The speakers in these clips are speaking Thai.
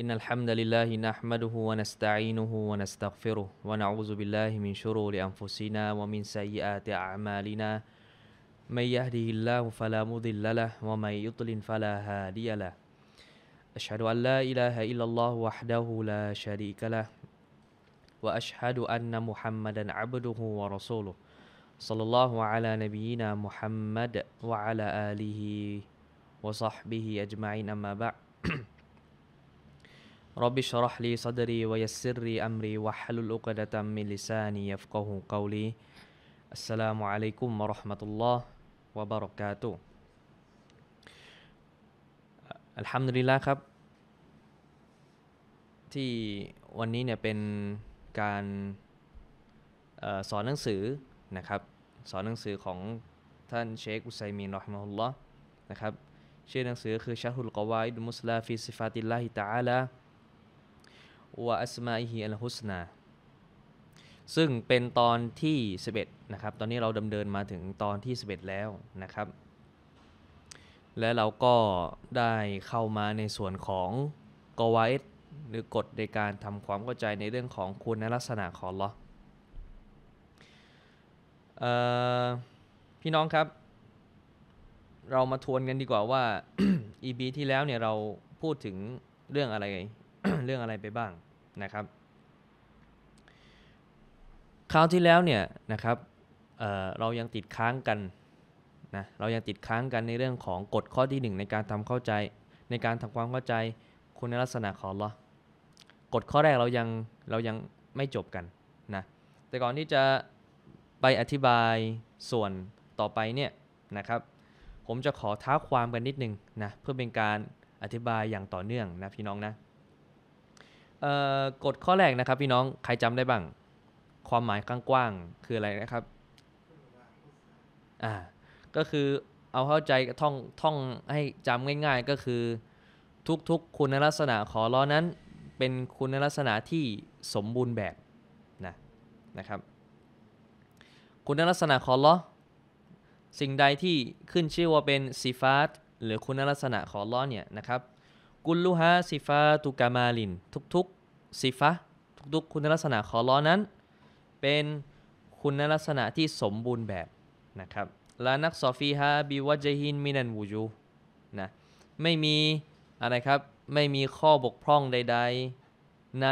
إن الحمد لله نحمده ونستعينه ونستغفره ونعوذ بالله من شرور أنفسنا ومن سيئات أعمالنا من يهده الله فلا مضل له ومن يضلل فلا هادي له أشهد أن لا إله إلا الله وحده لا شريك له وأشهد أن محمدا عبده ورسوله صلى الله على نبينا محمد وعلى آله وصحبه أجمعين أما بعد رب ิ ش ر ح لي صدري ويسر لي أمري واحلل عقدة من لساني يفقه قولي السلام عليكم ورحمة الله وبركاته الحمد لله ครับที่วันนี้เนี่ยเป็นการออสอนหนังสือนะครับสอนหนังสือของท่านเชคอุไซมีนรอฮ์มฮุลลอนะครับชื่อหนังสือคือชาฮุลกวาิดมุสลาฟีซิฟาติลลาฮิตะอาลาวะอัสมาอิฮิอัลฮุสนาซึ่งเป็นตอนที่11นะครับ ตอนนี้เราดำเนินมาถึงตอนที่11แล้วนะครับ และเราก็ได้เข้ามาในส่วนของกวาเอตหรือกฎในการทำความเข้าใจในเรื่องของคุณลักษณะของลอพี่น้องครับ เรามาทวนกันดีกว่าว่าอีบีที่แล้วเนี่ยเราพูดถึงเรื่องอะไรเรื่องอะไรไปบ้างนะครับคราวที่แล้วเนี่ยนะครับเเรายังติดค้างกันนะเรายังติดค้างกันในเรื่องของกฎข้อที่ 1 ในการทำเข้าใจในการทำความเข้าใจ คุณลักษณะของเรากฎ ข้อแรกเรายังเรายังไม่จบกันนะแต่ก่อนที่จะไปอธิบายส่วนต่อไปเนี่ยนะครับ ผมจะขอท้าความกันนิดนึง นะเพื่อเป็นการอธิบายอย่างต่อเนื่องนะพี่น้องนะกฎข้อแรกนะครับพี่น้องใครจำได้บ้าง ความหมายกว้างๆคืออะไรนะครับอ่าก็คือเอาเข้าใจท่องท่องให้จำง่าย ๆ ก็คือ ทุกๆ คุณลักษณะของล้อนั้น เป็นคุณลักษณะที่สมบูรณ์แบบนะนะครับ คุณลักษณะของล้อสิ่งใดที่ขึ้นชื่อว่าเป็นซีฟาร์หรือคุณลักษณะของล้อเนี่ยนะครับกุลุฮาซิฟาตุกามาลินทุกๆซิฟะทุก ๆ คุณลักษณะของล้อนั้น เป็นคุณลักษณะที่สมบูรณ์แบบนะครับลานักซอฟีฮาบิวจฮินมินันวูจูนะไม่มี อะไรครับ ไม่มีข้อบกพร่องใด ๆ ใน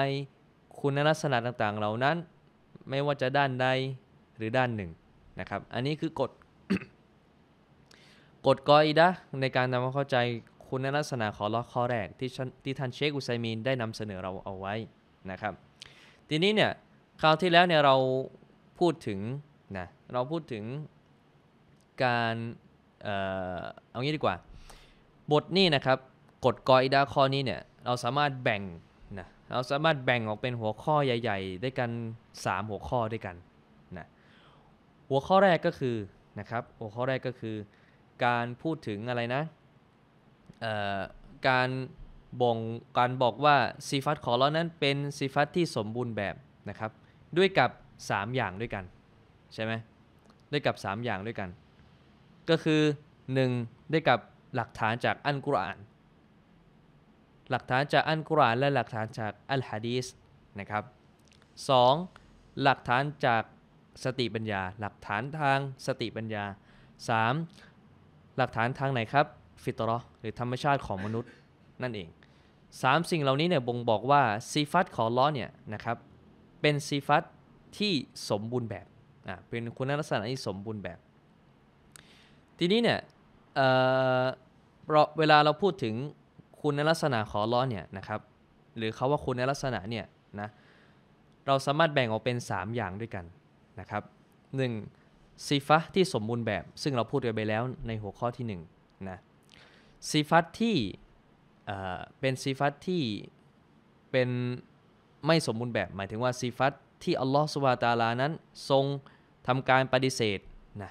คุณลักษณะต่างๆเหล่านั้น ไม่ว่าจะด้านใดหรือด้านหนึ่ง นะครับ อันนี้คือกฎกฎกออิดะในการทำความเข้าใจคุณลักษณะของล้อข้อแรกที่ที่ท่านเชคอุไซมีนได้นำเสนอเราเอาไว้นะครับ ทีนี้เนี่ยคราวที่แล้วเนี่ยเราพูดถึงนะเราพูดถึงการเอ่อเอางี้ดีกว่า บทนี้นะครับกฎกอิดาข้อนี้เนี่ยเราสามารถแบ่งนะเราสามารถแบ่งออกเป็นหัวข้อใหญ่ๆได้กัน 3 หัวข้อด้วยกันนะหัวข้อแรกก็คือนะครับหัวข้อแรกก็คือการพูดถึงอะไรนะการบ่งการบอกว่าซีฟัตของเรานั้นเป็นซีฟัตที่สมบูรณ์แบบนะครับด้วยกับ 3 อย่างด้วยกันใช่ไหมด้วยกับ 3 อย่างด้วยกัน ก็คือ 1. ด้วยกับหลักฐานจากอันกุรอานหลักฐานจากอันกุรอานและหลักฐานจากอัลฮะดีสนะครับ 2. หลักฐานจากสติปัญญา หลักฐานทางสติปัญญา 3. หลักฐานทางไหนครับฟิตรอหรือธรรมชาติของมนุษย์นั่นเองสามสิ่งเหล่านี้เนี่ยบ่งบอกว่าซีฟัตของล้อเนี่ยนะครับเป็นซีฟัตที่สมบูรณ์แบบอ่าเป็นคุณลักษณะที่สมบูรณ์แบบ ทีนี้เนี่ยเเเวลาเราพูดถึงคุณลักษณะของล้อเนี่ยนะครับ หรือเขาว่าคุณลักษณะเนี่ยนะเราสามารถแบ่งออกเป็น 3 อย่างด้วยกันนะครับหนึ่งซีฟัตที่สมบูรณ์แบบ ซึ่งเราพูดกันไปแล้วในหัวข้อที่1นนะซีฟัตที่เป็นซีฟัตที่เป็น ไม่สมบูรณ์แบบหมายถึงว่าซีฟัตที่อัลลอฮฺสุบะตาลานั้นทรงทำการปฏิเสธนะ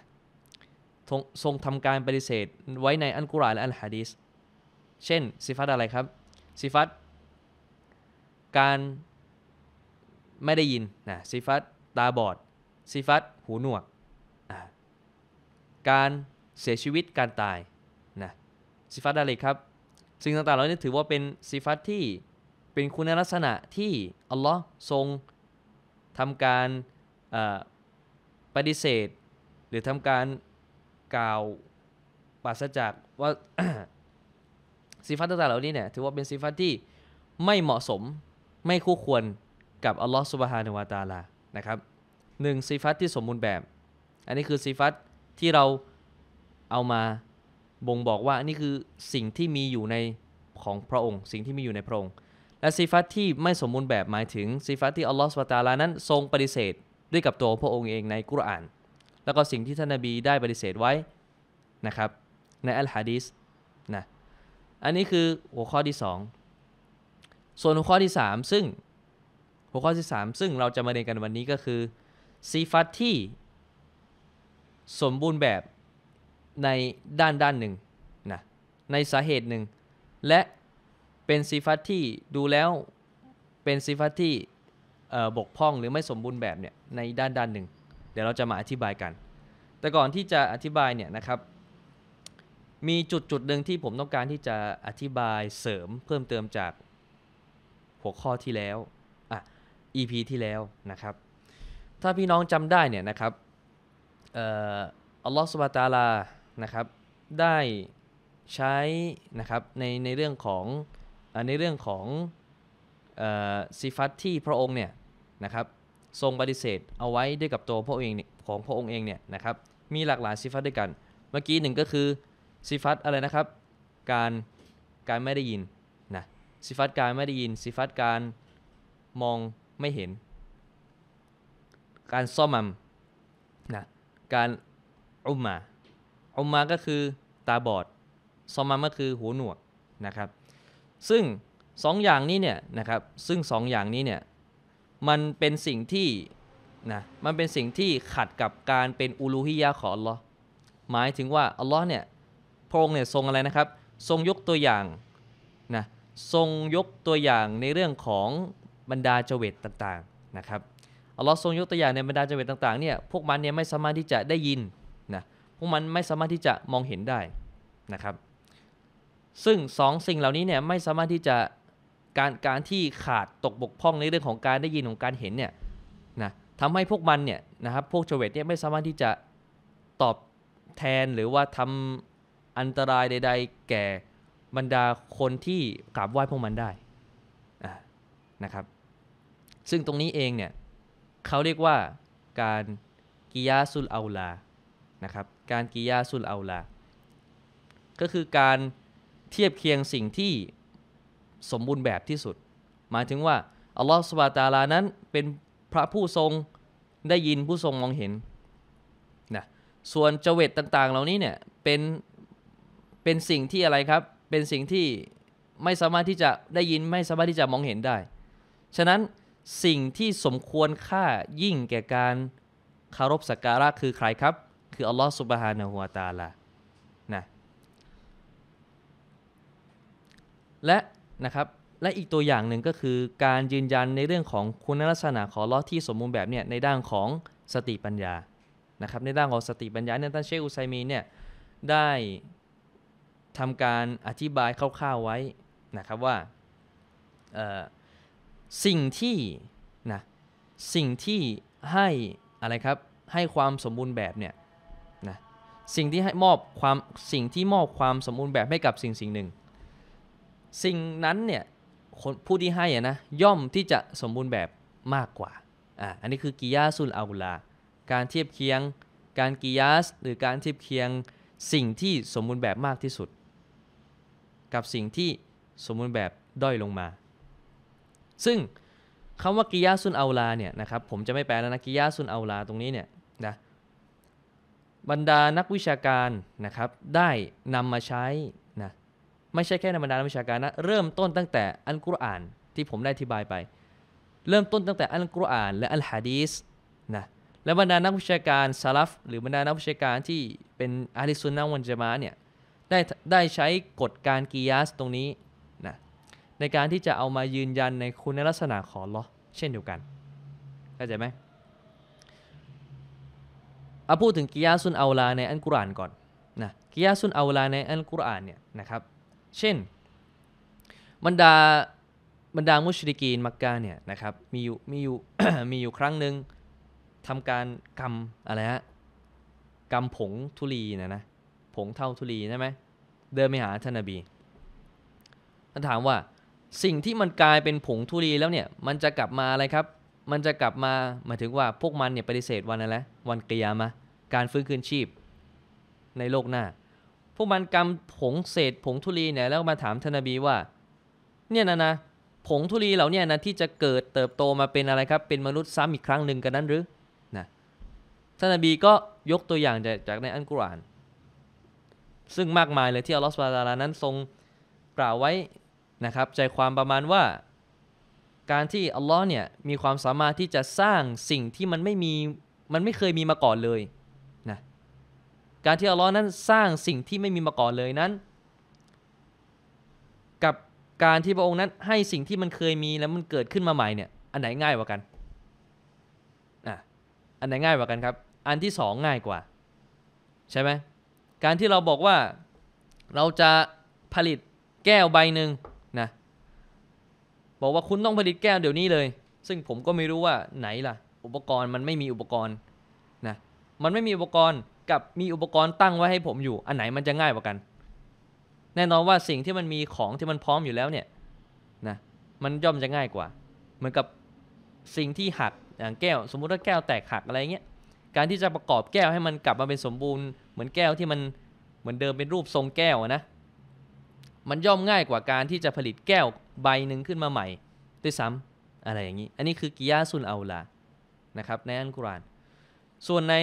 ทรงทำการปฏิเสธไว้ในอันกุรอานและอันฮะดีสเช่นซีฟัตอะไรครับซีฟัตการไม่ได้ยินนะซีฟัตตาบอดซีฟัตหูหนวกการเสียชีวิตการตายซิฟัตดาลกครับ สิ่งต่าง ๆ เหล่านี้ถือว่าเป็นซิฟัตที่เป็นคุณลักษณะที่อัลลอฮ์ทรงทำการปฏิเสธ หรือทำการกล่าวปราศจากว่าซิฟัตต่าง ๆ เหล่านี้เนี่ยถือว่าเป็นซิฟัตที่ไม่เหมาะสมไม่คู่ควรกับอัลลอฮ์สุบฮานุวาตาลานะครับหนึ่งซิฟัตที่สมบูรณ์แบบ อันนี้คือซิฟัตที่เราเอามาบ่งบอกว่านี่คือสิ่งที่มีอยู่ในของพระองค์ สิ่งที่มีอยู่ในพระองค์ และซีฟัตที่ไม่สมบูรณ์แบบหมายถึงซีฟัตที่อัลลอฮฺสุบตาลานั้น ทรงปฏิเสธด้วยกับตัวพระองค์เองในกุรอาน แล้วก็สิ่งที่ท่านนาบีได้ปฏิเสธไว้ นะครับ ในอัลฮะดีสนะอันนี้คือหัวข้อที่ 2 ส่วนหัวข้อที่3ซึ่งหัวข้อที่3 ซึ่งเราจะมาเรียนกันวันนี้ก็คือซีฟัตที่สมบูรณ์แบบในด้านด้านหนึ่งนะในสาเหตุหนึ่ง และเป็นซีฟัตที่ดูแล้วเป็นซีฟัตที่บกพร่องหรือไม่สมบูรณ์แบบเนี่ยในด้านด้านหนึ่ง เดี๋ยวเราจะมาอธิบายกัน แต่ก่อนที่จะอธิบายเนี่ยนะครับมีจุดจุดหนึ่งที่ผมต้องการที่จะอธิบายเสริมเพิ่มเติมจากหัวข้อที่แล้วอ่ะ EP ที่แล้วนะครับ ถ้าพี่น้องจำได้เนี่ยนะครับอัลลอฮฺสุบะตาลานะครับได้ใช้นะครับในในเรื่องของในเรื่องของซีฟัตที่พระองค์เนี่ยนะครับทรงปฏิเสธเอาไว้ด้วยกับตัวพระเองของพระองค์เองเนี่ยนะครับมีหลากหลายซีฟัตด้วยกัน เมื่อกี้หนึ่งก็คือซีฟัตอะไรนะครับ การการไม่ได้ยินนะซีฟัตการไม่ได้ยินซีฟัตการมองไม่เห็น การซ่อมมันนะการอุมมาอุมมาก็คือตาบอดซอมมาก็คือหูหนวกนะครับ ซึ่งสองอย่างนี้เนี่ยนะครับ ซึ่งสองอย่างนี้เนี่ยมันเป็นสิ่งที่นะ มันเป็นสิ่งที่ขัดกับการเป็นอูลูฮิยาของอัลลอฮ์หมายถึงว่าอัลลอฮ์เนี่ย พระองค์เนี่ยทรงอะไรนะครับ ทรงยกตัวอย่างนะ ทรงยกตัวอย่างในเรื่องของบรรดาเจเวตต่างๆนะครับ อัลลอฮ์ทรงยกตัวอย่างในบรรดาเจเวตต่างๆเนี่ย พวกมันเนี่ยไม่สามารถที่จะได้ยินพวกมันไม่สามารถที่จะมองเห็นได้นะครับ ซึ่ง2สสิ่งเหล่านี้เนี่ยไม่สามารถที่จะ การการที่ขาดตกบกพร่องในเรื่องของการได้ยินของการเห็นเนี่ยนะทำให้พวกมันเนี่ยนะครับพวกเฉวตเนี่ยไม่สามารถที่จะตอบแทนหรือว่าทำอันตรายใด ๆ แก่บรรดาคนที่กราบไหว้พวกมันได้นะครับ ซึ่งตรงนี้เองเนี่ยเขาเรียกว่าการกิยาสุลเอาลานะครับการกิยาสุลเอาละก็คือการเทียบเคียงสิ่งที่สมบูรณ์แบบที่สุด หมายถึงว่าอัลลอฮฺสุบะตาลานั้น เป็นพระผู้ทรงได้ยินผู้ทรงมองเห็นนะ ส่วนเจเวตต่างๆ เหล่านี้เนี่ยเป็นเป็นสิ่งที่อะไรครับ เป็นสิ่งที่ไม่สามารถที่จะได้ยินไม่สามารถที่จะมองเห็นได้ ฉะนั้นสิ่งที่สมควรค่ายิ่งแก่การคารพสักการะคือใครครับคืออัลลอฮฺสุบฮานะฮัวตาลานะ และนะครับ และอีกตัวอย่างหนึ่งก็คือการยืนยันในเรื่องของคุณลักษณะของลอที่สมบูรณ์แบบเนี่ยในด้านของสติปัญญา นะครับ ในด้านของสติปัญญาเนี่ย ท่านเชคอุไซมีเนี่ยได้ทำการอธิบายคร่าวๆ ไว้นะครับว่าสิ่งที่นะสิ่งที่ให้อะไรครับให้ความสมบูรณ์แบบเนี่ยสิ่งที่ให้มอบความสิ่งที่มอบความสมบูรณ์แบบให้กับสิ่งสิ่งหนึ่ง สิ่งนั้นเนี่ยผู้ที่ให้นะย่อมที่จะสมบูรณ์แบบมากกว่าอ่า อันนี้คือกิยาสุลอาุลาการเทียบเคียงการกิยาสหรือการเทียบเคียงสิ่งที่สมบูรณ์แบบมากที่สุด กับสิ่งที่สมบูรณ์แบบด้อยลงมา ซึ่งคำว่ากิยาสุนเอาลาเนี่ยนะครับผมจะไม่แปลแล้วนะกิยาสุนเอาลาตรงนี้เนี่ยบรรดานักวิชาการนะครับได้นำมาใช้นะไม่ใช่แค่ในบรรดานักวิชาการนะเริ่มต้นตั้งแต่อัลกุรอานที่ผมได้อธิบายไป เริ่มต้นตั้งแต่อัลกุรอาน และอัลฮะดีสนะและบรรดานักวิชาการซาลฟหรือบรรดานักวิชาการที่เป็นอาลิซุนนะวันจามะเนี่ยได้ได้ใช้กฎการกิยาสตรงนี้นะในการที่จะเอามายืนยันในคุณลักษณะของลอเช่นเดียวกันเข้าใจไหมเอาพูดถึงกิยาซุนเอาลาในอันกุรอานก่อนนะกิยาซุนเอาลาในอันกุรอานเนี่ยนะครับ เช่น บรรดาบรรดามุชริกีนมักกะเนี่ยนะครับมีอยู่มีอยู่มีอยู่ครั้งหนึ่งทำการกำอะไรฮะกำผงทุลีนะนะผงเท่าทุลีใช่ไหมเดินไปหาท่านนบีท่านถามว่าสิ่งที่มันกลายเป็นผงทุลีแล้วเนี่ยมันจะกลับมาอะไรครับมันจะกลับมาหมายถึงว่าพวกมันเนี่ยปฏิเสธวันอะไรวันกิยามะการฟื้นคืนชีพ ในโลกหน้า พวกมันกำผงเศษผงธุลีเนี่ยแล้วมาถามทนบีว่าเนี่ยนะนะผงธุลีเหล่านี้นะที่จะเกิดเติบโตมาเป็นอะไรครับเป็นมนุษย์ซ้ำอีกครั้งหนึ่งกันนั้นหรือนะท่านนบีก็ยกตัวอย่าง จากจากในอัลกุรอาน ซึ่งมากมายเลยที่อัลลอฮฺสุบตานนั้นทรงกล่าวไว้นะครับ ใจความประมาณว่าการที่อัลลอฮ์เนี่ยมีความสามารถที่จะสร้างสิ่งที่มันไม่มีมันไม่เคยมีมาก่อนเลยนะการที่อัลลอฮ์นั้นสร้างสิ่งที่ไม่มีมาก่อนเลยนั้น กับการที่พระองค์นั้นให้สิ่งที่มันเคยมีแล้วมันเกิดขึ้นมาใหม่เนี่ยอันไหนง่ายกว่ากันอ่ะอันไหนง่ายกว่ากันครับ อันที่สองง่ายกว่าใช่ไหมการที่เราบอกว่าเราจะผลิตแก้วใบหนึ่งบอกว่าคุณต้องผลิตแก้วเดี๋ยวนี้เลย ซึ่งผมก็ไม่รู้ว่าไหนล่ะอุปกรณ์มันไม่มีอุปกรณ์นะมันไม่มีอุปกรณ์กับมีอุปกรณ์ตั้งไว้ให้ผมอยู่อันไหนมันจะง่ายกว่ากัน แน่นอนว่าสิ่งที่มันมีของที่มันพร้อมอยู่แล้วเนี่ยนะมันย่อมจะง่ายกว่าเหมือนกับสิ่งที่หักอย่างแก้ว สมมุติว่าแก้วแตกหักอะไรเงี้ยการที่จะประกอบแก้วให้มันกลับมาเป็นสมบูรณ์เหมือนแก้วที่มันเหมือนเดิมเป็นรูปทรงแก้วนะมันย่อมง่ายกว่าการที่จะผลิตแก้วใบหนึ่งขึ้นมาใหม่ด้วยซ้ำอะไรอย่างนี้ อันนี้คือ กิยาซุนเอาละนะครับ ในอันกุรานส่วนใน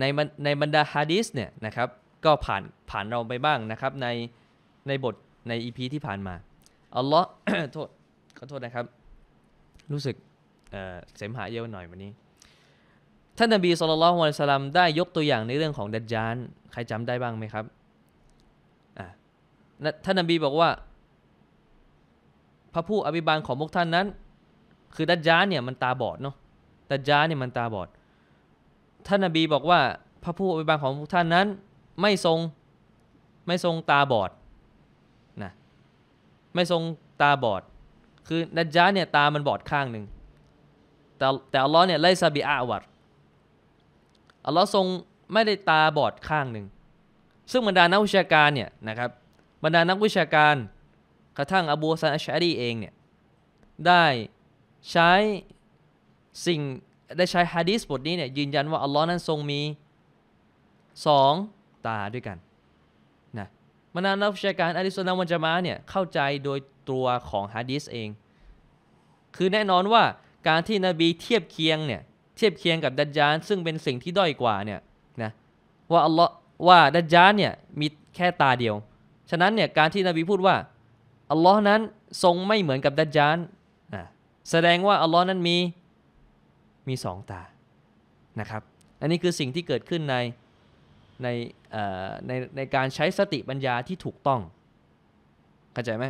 ในในบรรดาฮะดีสเนี่ยนะครับก็ผ่านผ่านเราไปบ้างนะครับ ในในบทในอีพีที่ผ่านมาอัลลอฮ์โทษขอโทษนะครับ รู้สึกเสมหะเยอะหน่อยวันนี้ ท่านนบีสุลต่านละฮ์อัลสลัมได้ยกตัวอย่างในเรื่องของดัจจานใครจำได้บ้างไหมครับท่านนบีบอกว่าพระผู้อภิบาลของพวกท่านนั้น คือดัจจานเนี่ยมันตาบอดเนาะดัจจานเนี่ยมันตาบอด ท่านนบีบอกว่าพระผู้อภิบาลของพวกท่านนั้นไม่ทรง ไม่ทรงตาบอดนะไม่ทรงตาบอด คือดัจจานเนี่ยตามันบอดข้างหนึ่งแต่แต่อัลลอฮ์เนี่ยไล่ซาบีอาวัดอัลลอฮ์ทรงไม่ได้ตาบอดข้างหนึ่งซึ่งบรรดานักวิชาการเนี่ยนะครับบรรดานักวิชาการกระทั่ง อบูซันอัชอารีเองเนี่ยได้ใช้สิ่งได้ใช้ฮะดีสบทนี้เนี่ยยืนยันว่า อัลลอฮ์นั้นทรงมีสองตาด้วยกันนะมานานนักวิชาการอะลิสุนนะวันจามาเนี่ยเข้าใจโดยตัวของฮะดีสเอง คือแน่นอนว่าการที่นบีเทียบเคียงเนี่ยเทียบเคียงกับดัจจานซึ่งเป็นสิ่งที่ด้อยกว่าเนี่ยนะว่าอัลลอฮ์ว่าดัจจานเนี่ยมีแค่ตาเดียว ฉะนั้นเนี่ยการที่นบีพูดว่าอัลลอฮ์นั้นทรงไม่เหมือนกับดัจจาน แสดงว่าอัลลอฮ์นั้นมีมีสองตานะครับ อันนี้คือสิ่งที่เกิดขึ้นในในในในการใช้สติปัญญาที่ถูกต้องเข้าใจไหม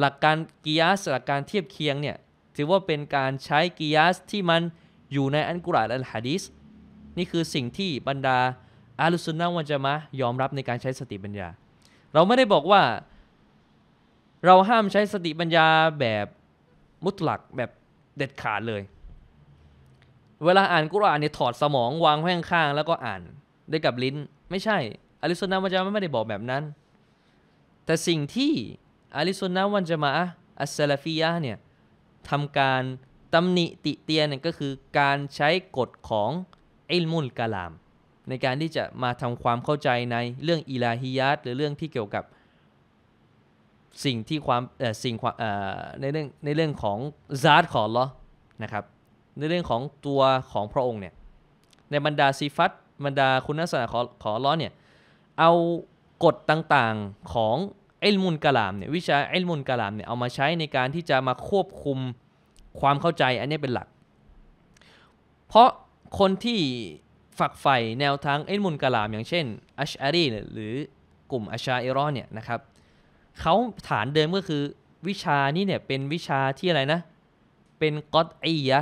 หลักการกิยาสหลักการเทียบเคียงเนี่ยถือว่าเป็นการใช้กิยาสที่มันอยู่ในอันกุรอานอันฮะดีสนี่คือสิ่งที่บรรดาอาลุสุนนะวันจะมะยอมรับในการใช้สติปัญญา เราไม่ได้บอกว่าเราห้ามใช้สติปัญญาแบบมุตลักแบบเด็ดขาดเลย เวลาอ่านกุรอานเนี่ยถอดสมองวางแห้ข้าง แล้วก็อ่านด้วยกับลิ้น ไม่ใช่อาลิสุนนะวันจะไม่ได้บอกแบบนั้น แต่สิ่งที่อาลิสุนนะวันจะมาอัสซาลฟียะเนี่ยทำการตำหนิติเตียนเนี่ยก็คือการใช้กฎของอิลมุลกาลาม ในการที่จะมาทำความเข้าใจในเรื่องอิลาฮิยัต หรือเรื่องที่เกี่ยวกับสิ่งที่ความสิ่งในเรื่องในเรื่องของซาดของลอนะครับ ในเรื่องของตัวของพระองค์เนี่ยในบรรดาซีฟัต บรรดาคุณลักษณะของของลอเนี่ยเอากฎต่างๆของเอลมุนกาลามเนี่ยวิชาเอลมุนกาลามเนี่ยเอามาใช้ในการที่จะมาควบคุมความเข้าใจอันนี้เป็นหลัก เพราะคนที่ฝักใฝ่แนวทางเอลมุนกาลามอย่างเช่นอัชอารีหรือกลุ่มอัชาอิรอนเนี่ยนะครับเขาฐานเดิมก็คือวิชานี้เนี่ย เป็นวิชาที่อะไรนะ เป็นกอตอียะ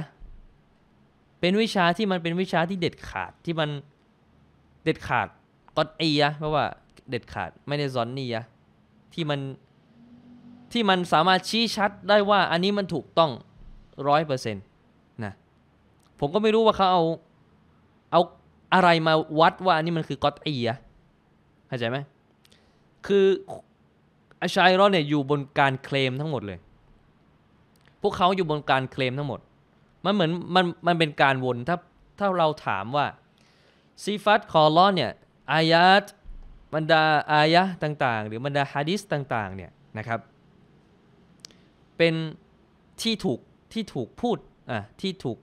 เป็นวิชาที่มันเป็นวิชาที่เด็ดขาดที่มันเด็ดขาดกอตอียะเพราะว่าเด็ดขาดไม่ได้ซอนนี่ยะที่มันที่มันสามารถชี้ชัดได้ว่าอันนี้มันถูกต้องร้อยเปอร์เซ็นต์นะผมก็ไม่รู้ว่าเขาเอาเอาอะไรมาวัดว่าอันนี้มันคือกอตอียะเข้าใจไหมคืออาชัยรอดเนี่ยอยู่บนการเคลมทั้งหมดเลย พวกเขาอยู่บนการเคลมทั้งหมด มันเหมือนมันมันเป็นการวนถ้าถ้าเราถามว่าซีฟัตคอลอนเนี่ยอายัดบรรดาอายะต่าง ๆ หรือบรรดาฮะดิษต่างๆเนี่ยนะครับเป็นที่ถูกที่ถูกพูดอ่ะที่ถูก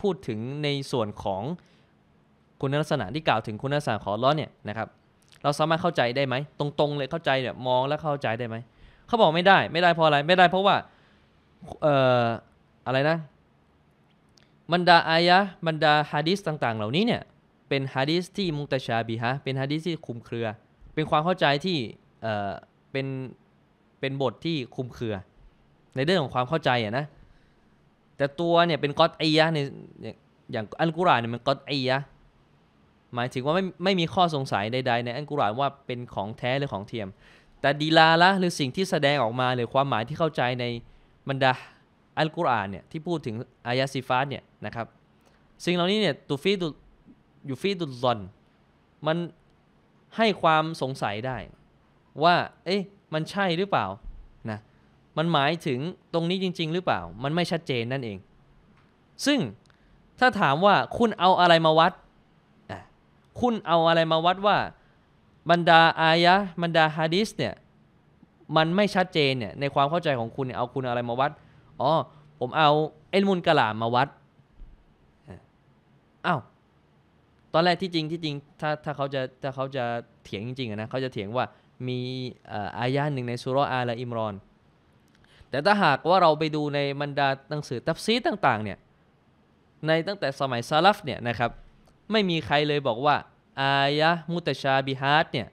พูดถึงในส่วนของคุณลักษณะที่กล่าวถึงคุณลักษณะของล้อเนี่ยนะครับเราสามารถเข้าใจได้ไหม ตรงๆเลย เข้าใจเนี่ยมองแล้วเข้าใจได้ไหม เขาบอกไม่ได้ไม่ได้เพราะอะไรไม่ได้เพราะว่าเอ่ออะไรนะบรรดาอายะบรรดาฮะดิษต่าง ๆ เหล่านี้เนี่ยเป็นฮะดิษที่มุตชาบีฮะเป็นฮะดิษที่คุมเครือ เป็นความเข้าใจที่เอ่อเป็นเป็นบทที่คุมเครือ ในเรื่องของความเข้าใจอะนะแต่ตัวเนี่ยเป็นกอตอียะในอย่างอัลกุรอานเนี่ยมันกอตอียะหมายถึงว่าไม่ไม่มีข้อสงสัยใดๆ ในอัลกุรอานว่าเป็นของแท้หรือของเทียม แต่ดีลาละหรือสิ่งที่แสดงออกมาหรือความหมายที่เข้าใจในบรรดาอัลกุรอานเนี่ยที่พูดถึงอายะซิฟาตเนี่ยนะครับสิ่งเหล่านี้เนี่ยตูฟีดุยู่ฟีดุลลอนมันให้ความสงสัยได้ว่า เอ๊ะ มันใช่หรือเปล่านะมันหมายถึงตรงนี้จริง ๆ หรือเปล่า มันไม่ชัดเจนนั่นเอง ซึ่งถ้าถามว่าคุณเอาอะไรมาวัดคุณเอาอะไรมาวัดว่าบรรดาอายะบรรดาฮะดิษเนี่ยมันไม่ชัดเจนเนี่ยในความเข้าใจของคุณเนี่ยเอาคุณอะไรมาวัด อ๋อผมเอาเอลมุนกะลามาวัดอ้าวตอนแรกที่จริงที่จริงถ้าถ้าเขาจะถ้าเขาจะเถียงจริงๆนะเขาจะเถียงว่ามีอายะหนึ่งในสุรอาละอิมรอน แต่ถ้าหากว่าเราไปดูในบรรดาหนังสือตัฟซีต่างๆเนี่ยในตั้งแต่สมัยซาลฟเนี่ยนะครับไม่มีใครเลยบอกว่าอายะมุตชาบิฮัดเนี่ย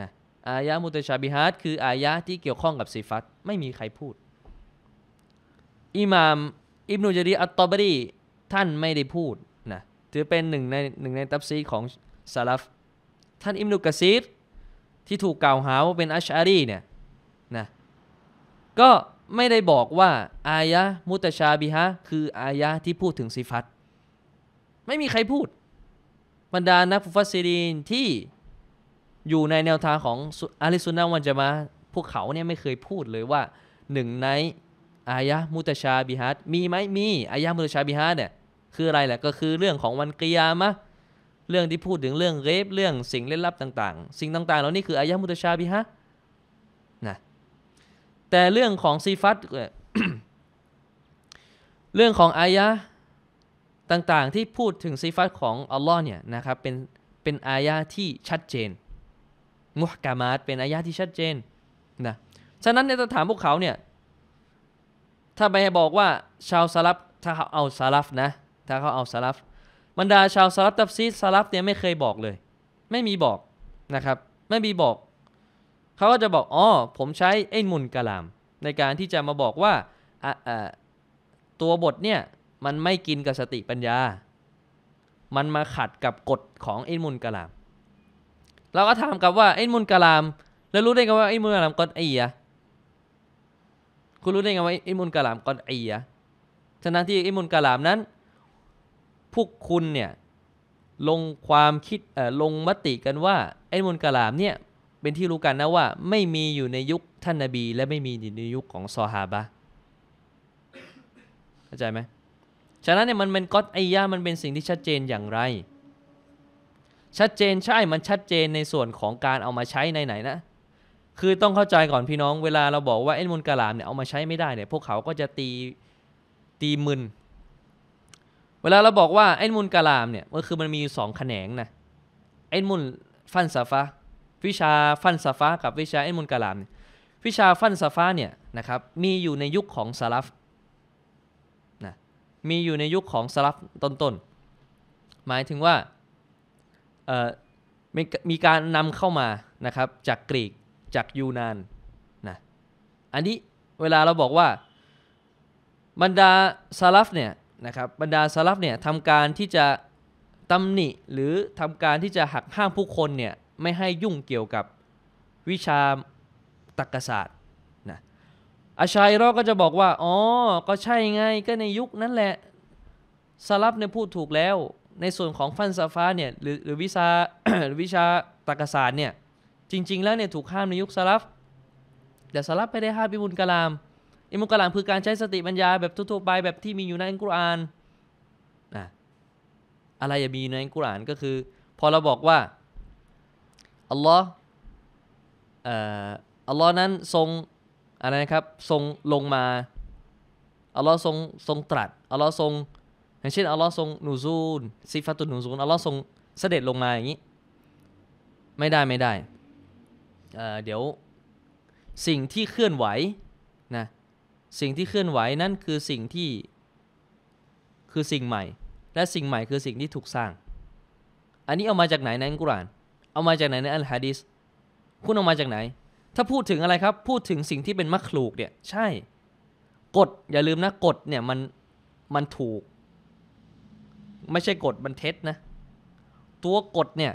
นะอายะมุตชาบิฮัดคืออายะที่เกี่ยวข้องกับสิฟัตไม่มีใครพูดอิหม่ามอิบนุจารีอัตตอบรีท่านไม่ได้พูดนะถือเป็นหนึ่งในหนึ่งในตับซีของซาลฟท่านอิมนุกะซีรที่ถูกกล่าวหาว่าเป็นอัชอารีเนี่ยนะก็ไม่ได้บอกว่าอายะมุตชาบิฮะคืออายะที่พูดถึงสิฟัตไม่มีใครพูดบรรดานักฟุฟซีดีนที่อยู่ในแนวทางของอาลิซุนนาวันจะมาพวกเขาเนี่ยไม่เคยพูดเลยว่าหนึ่งในอายะมุตชาบิฮัดมีไหมมีอายะมุตชาบิฮัดเนี่ยคืออะไรแหละก็คือเรื่องของวันกิยามะเรื่องที่พูดถึงเรื่องเรฟเรื่องสิ่งเล่นลับต่าง ๆ สิ่งต่าง ๆ เหล่านี้คือ อายะมุตชาบิฮัดนะแต่เรื่องของซีฟัต เรื่องของ อายะต่างๆ ที่พูดถึงสีฟัตของอัลลอฮ์เนี่ยนะครับเป็นเป็นอายะที่ชัดเจนมุฮกามาตเป็นอายะที่ชัดเจนนะฉะนั้นในตถามพวกเขาเนี่ยถ้าไปบอกว่าชาวสลับถ้าเขาเอาสลับนะถ้าเขาเอาสลับบรรดาชาวสลับตับซีสลับเนี่ยไม่เคยบอกเลย ไม่มีบอกนะครับ ไม่มีบอกเขาก็จะบอกอ๋อผมใช้ไอ้มุนกะลาม ในการที่จะมาบอกว่าตัวบทเนี่ยมันไม่กิน กับสติปัญญา มันมาขัดกับกฎของอินมุลกะลาม เราก็ถามกับว่าอินมุลกะลาม แล้วรู้ได้ไงว่าอินมุลกะลามก้อไอียะคุณรู้ได้ไงว่าอิมุลกะลามก้อไอียะฉะนั้นที่อิมุลกะลามนั้น พวกคุณเนี่ยลงความคิดเอ่อลงมติกันว่าอิมุลกะลามเนี่ยเป็นที่รู้กันนะว่าไม่มีอยู่ในยุคท่านนาบี และไม่มีในยุคของซอฮาบะเข้าใจไหมฉะนั้นเนี่ยมันเป็นก็ไอยา มันเป็นสิ่งที่ชัดเจนอย่างไร ชัดเจนใช่ มันชัดเจนในส่วนของการเอามาใช้ในไหนนะ คือต้องเข้าใจก่อนพี่น้อง เวลาเราบอกว่าเอ็นมุลกะลามเนี่ยเอามาใช้ไม่ได้เนี่ย พวกเขาก็จะตีตีมึน เวลาเราบอกว่าเอ็นมุลกะลามเนี่ยก็คือมันมีสองแขนงนะ เอ็นมุลฟันซาฟาวิชาฟันซาฟากับวิชาเอ็นมุลกะลาม วิชาฟันซาฟาเนี่ยนะครับ มีอยู่ในยุคของซาลฟมีอยู่ในยุคของสลับต้นๆ หมายถึงว่ามีมีการนำเข้ามานะครับจากกรีกจากยูนานนะอันนี้เวลาเราบอกว่าบรรดาซาลฟเนี่ยนะครับบรรดาซาลฟเนี่ยทำการที่จะตำหนิหรือทำการที่จะหักห้ามผู้คนเนี่ย ไม่ให้ยุ่งเกี่ยวกับวิชาตรรกศาสตร์อาชัยรอก็จะบอกว่า อ๋อ ก็ใช่ไงก็ในยุคนั้นแหละสลับในพูดถูกแล้ว ในส่วนของฟันซาฟ้าเนี่ย หรือหรือวิชาหรือวิชาตากศาสตร์เนี่ย จริง ๆ แล้วเนี่ยถูกห้ามในยุคสลับแต่สลับไปได้ห้ามอิมุลกะลาม อิมุลกะลามคือการใช้สติปัญญาแบบทั่วๆไป แบบที่มีอยู่ในอัลกุรอานนะอะไรอย่ามีในอัลกุรอานก็คือ พอเราบอกว่า อัลลอฮ์อัลลอฮ์นั้นทรงอะไรนะครับทรงลงมาอัลลอฮ์ทรงทรงตรัสอัลลอฮ์ทรงอย่างเช่นอัลลอฮ์ทรงนูซูลซิฟัตุนูซูลอัลลอฮ์ทรงเสด็จลงมาอย่างนี้ ไม่ได้ไม่ได้เดี๋ยวสิ่งที่เคลื่อนไหวนะสิ่งที่เคลื่อนไหวนั่นคือสิ่งที่คือสิ่งใหม่ และสิ่งใหม่คือสิ่งที่ถูกสร้าง อันนี้เอามาจากไหนในอัลกุรอานเอามาจากไหนในอัลฮะดิษคุณเอามาจากไหนถ้าพูดถึงอะไรครับ พูดถึงสิ่งที่เป็นมัคลูกเนี่ย ใช่กฎอย่าลืมนะกฎเนี่ยมัน มันถูก ไม่ใช่กฎมันเท็จนะ ตัวกฎเนี่ย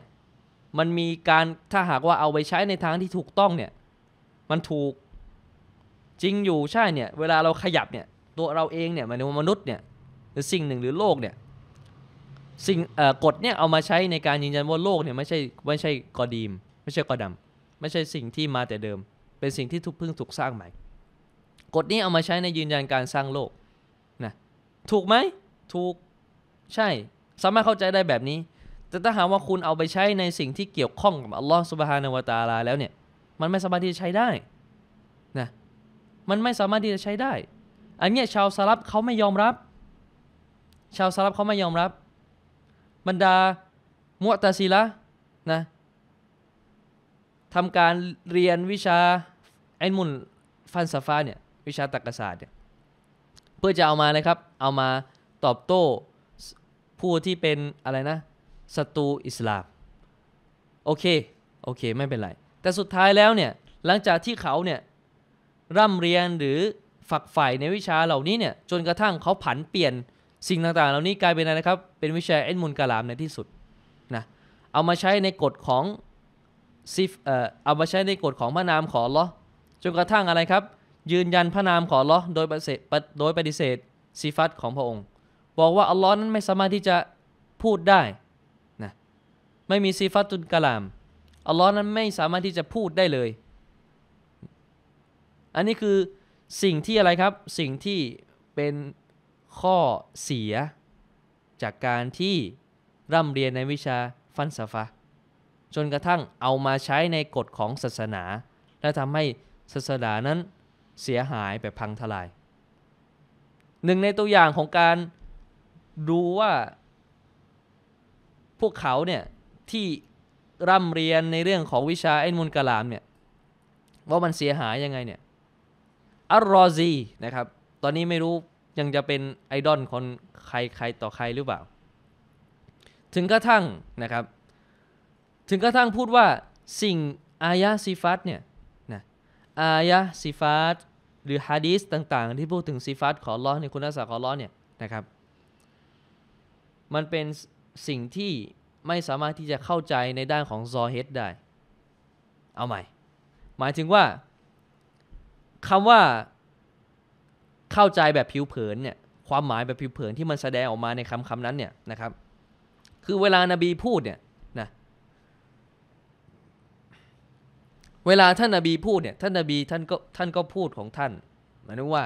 มันมีการถ้าหากว่าเอาไปใช้ในทางที่ถูกต้องเนี่ย มันถูกจริงอยู่ใช่เนี่ย เวลาเราขยับเนี่ย ตัวเราเองเนี่ยมันมนุษย์เนี่ยหรือสิ่งหนึ่งหรือโลกเนี่ย สิ่งกฎเนี่ยเอามาใช้ในการยืนยันว่าโลกเนี่ยไม่ใช่ไม่ใช่กอดีมไม่ใช่กอดำไม่ใช่สิ่งที่มาแต่เดิม เป็นสิ่งที่ทุกพึ่งถูกสร้างใหม่ กฎนี้เอามาใช้ในยืนยันการสร้างโลก นะ ถูกไหม ถูก ใช่ สามารถเข้าใจได้แบบนี้ แต่ถ้าหาว่าคุณเอาไปใช้ในสิ่งที่เกี่ยวข้องกับอัลลอฮฺสุบฮานาวตาลาแล้วเนี่ย มันไม่สามารถที่จะใช้ได้ นะ มันไม่สามารถที่จะใช้ได้ อันเนี้ยชาวสลับเขาไม่ยอมรับ ชาวสลับเขาไม่ยอมรับ บรรดามุตตะซีละนะทำการเรียนวิชาไอ้มุนฟันาฟาเนี่ยวิชาตรรกศาสตร์เนี่ยเพื่อจะเอามาเลยครับเอามาตอบโต้ผู้ที่เป็นอะไรนะศัตรูอิสลามโอเค โอเคไม่เป็นไร แต่สุดท้ายแล้วเนี่ยหลังจากที่เขาเนี่ยร่ำเรียนหรือฝักใฝ่ในวิชาเหล่านี้เนี่ยจนกระทั่งเขาผันเปลี่ยนสิ่งต่างๆ เหล่านี้กลายเป็นอะไรนะครับเป็นวิชาเอ็นมุลกาลามในที่สุดนะเอามาใช้ในกฎของซิฟเอามาใช้ในกฎของพระนามขอลอจนกระทั่งอะไรครับ ยืนยันพระนามขอลอโดยปฏิเสธโดยปฏิเสธซีฟัตของพระองค์ บอกว่าอัลลอฮ์นั้นไม่สามารถที่จะพูดได้นะไม่มีซีฟัตุนกะลามอัลลอฮ์นั้นไม่สามารถที่จะพูดได้เลย อันนี้คือสิ่งที่อะไรครับสิ่งที่เป็นข้อเสียจากการที่ร่ำเรียนในวิชาฟันซสฟาจนกระทั่งเอามาใช้ในกฎของศาสนา และทำให้ศาสนานั้นเสียหายแบบพังทลาย หนึ่งในตัวอย่างของการดูว่าพวกเขาเนี่ย ที่ร่ำเรียนในเรื่องของวิชาไอ้มุลกลามเนี่ย ว่ามันเสียหายยังไงเนี่ยอัลรอซีนะครับ ตอนนี้ไม่รู้ยังจะเป็นไอดอลคนใครใครต่อใครหรือเปล่า ถึงกระทั่งนะครับถึงกระทั่งพูดว่าสิ่งอายะซีฟัตเนี่ยนะอายะซีฟัตหรือฮะดีสต่างๆ ที่พูดถึงซีฟัตขอรล้อในคุณลักษณะขอรล้อเนี่ยนะครับมันเป็นสิ่งที่ไม่สามารถที่จะเข้าใจในด้านของซอเฮดได้ เอาใหม่ หมายถึงว่าคำว่าเข้าใจแบบผิวเผินเนี่ยความหมายแบบผิวเผินที่มันแสดงออกมาในคำคำนั้นเนี่ยนะครับคือเวลานาบีพูดเนี่ยเวลาท่านนาบีพูดเนี่ยท่านนาบีท่านก็ท่านก็พูดของท่านหมายถึงว่า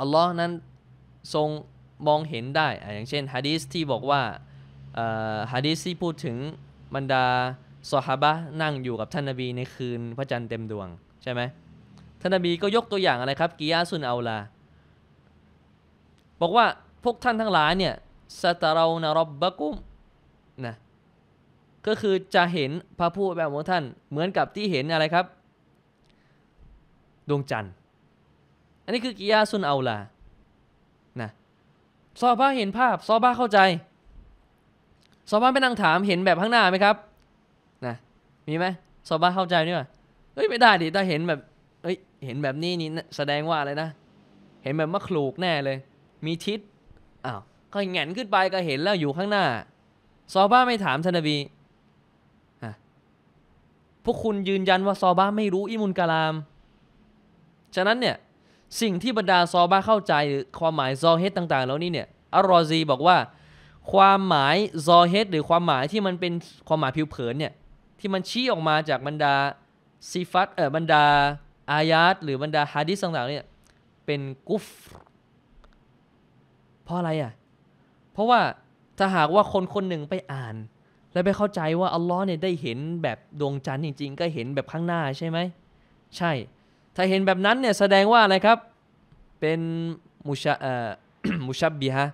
อัลลอฮ์นั้นทรงมองเห็นได้อย่างเช่นฮะดีสที่บอกว่าฮะดีสที่พูดถึงบรรดาสฮาบะนั่งอยู่กับท่านนาบีในคืนพระจันทร์เต็มดวงใช่ไหมท่านนาบีก็ยกตัวอย่างอะไรครับกิยาซุนเอาลา บอกว่าพวกท่านทั้งหลายเนี่ยสตาเรานารบบะกุมก็คือจะเห็นพระผู้แบบของท่าน เหมือนกับที่เห็นอะไรครับ ดวงจันทร์ อันนี้คือกิยาสุนเอาลานะซอบ้าเห็นภาพ ซอบ้าเข้าใจซอบ้าไปนั่งถามเห็นแบบข้างหน้าไหมครับนะมีไหมซอบ้าเข้าใจนี่ว่ะเอ้ยไม่ได้ดิถ้าเห็นแบบเอ้ยเห็นแบบนี้นี่แสดงว่าอะไรนะ เห็นแบบมะขลูกแน่เลย มีทิศอ้าวก็แงนขึ้นไปก็เห็นแล้วอยู่ข้างหน้าซอบ้าไม่ถามทนบีพวกคุณยืนยันว่าซอบ้าไม่รู้อิมุนกะลาม ฉะนั้นเนี่ยสิ่งที่บรรดาซอบ้าเข้าใจความหมายซอเฮตต่างๆแล้วนี่เนี่ยอัลรอซีบอกว่า ความหมายซอเฮตหรือความหมายที่มันเป็นความหมายผิวเผินเนี่ยที่มันชี้ออกมาจากบรรดาซีฟัตเออบรรดาอายาตหรือบรรดาฮะดิษต่างๆเนี่ยเป็นกุฟเพราะอะไรอ่ะเพราะว่าถ้าหากว่าคนคนหนึ่งไปอ่านแลวไปเข้าใจว่าอัลลอฮ์เนี่ยได้เห็นแบบ ดวงจันทร์จริง ๆ ก็เห็นแบบข้างหน้าใช่ไหม ใช่ ถ้าเห็นแบบนั้นเนี่ย แสดงว่าอะไรครับ เป็นมุชาเอ่อมุชับบีฮะ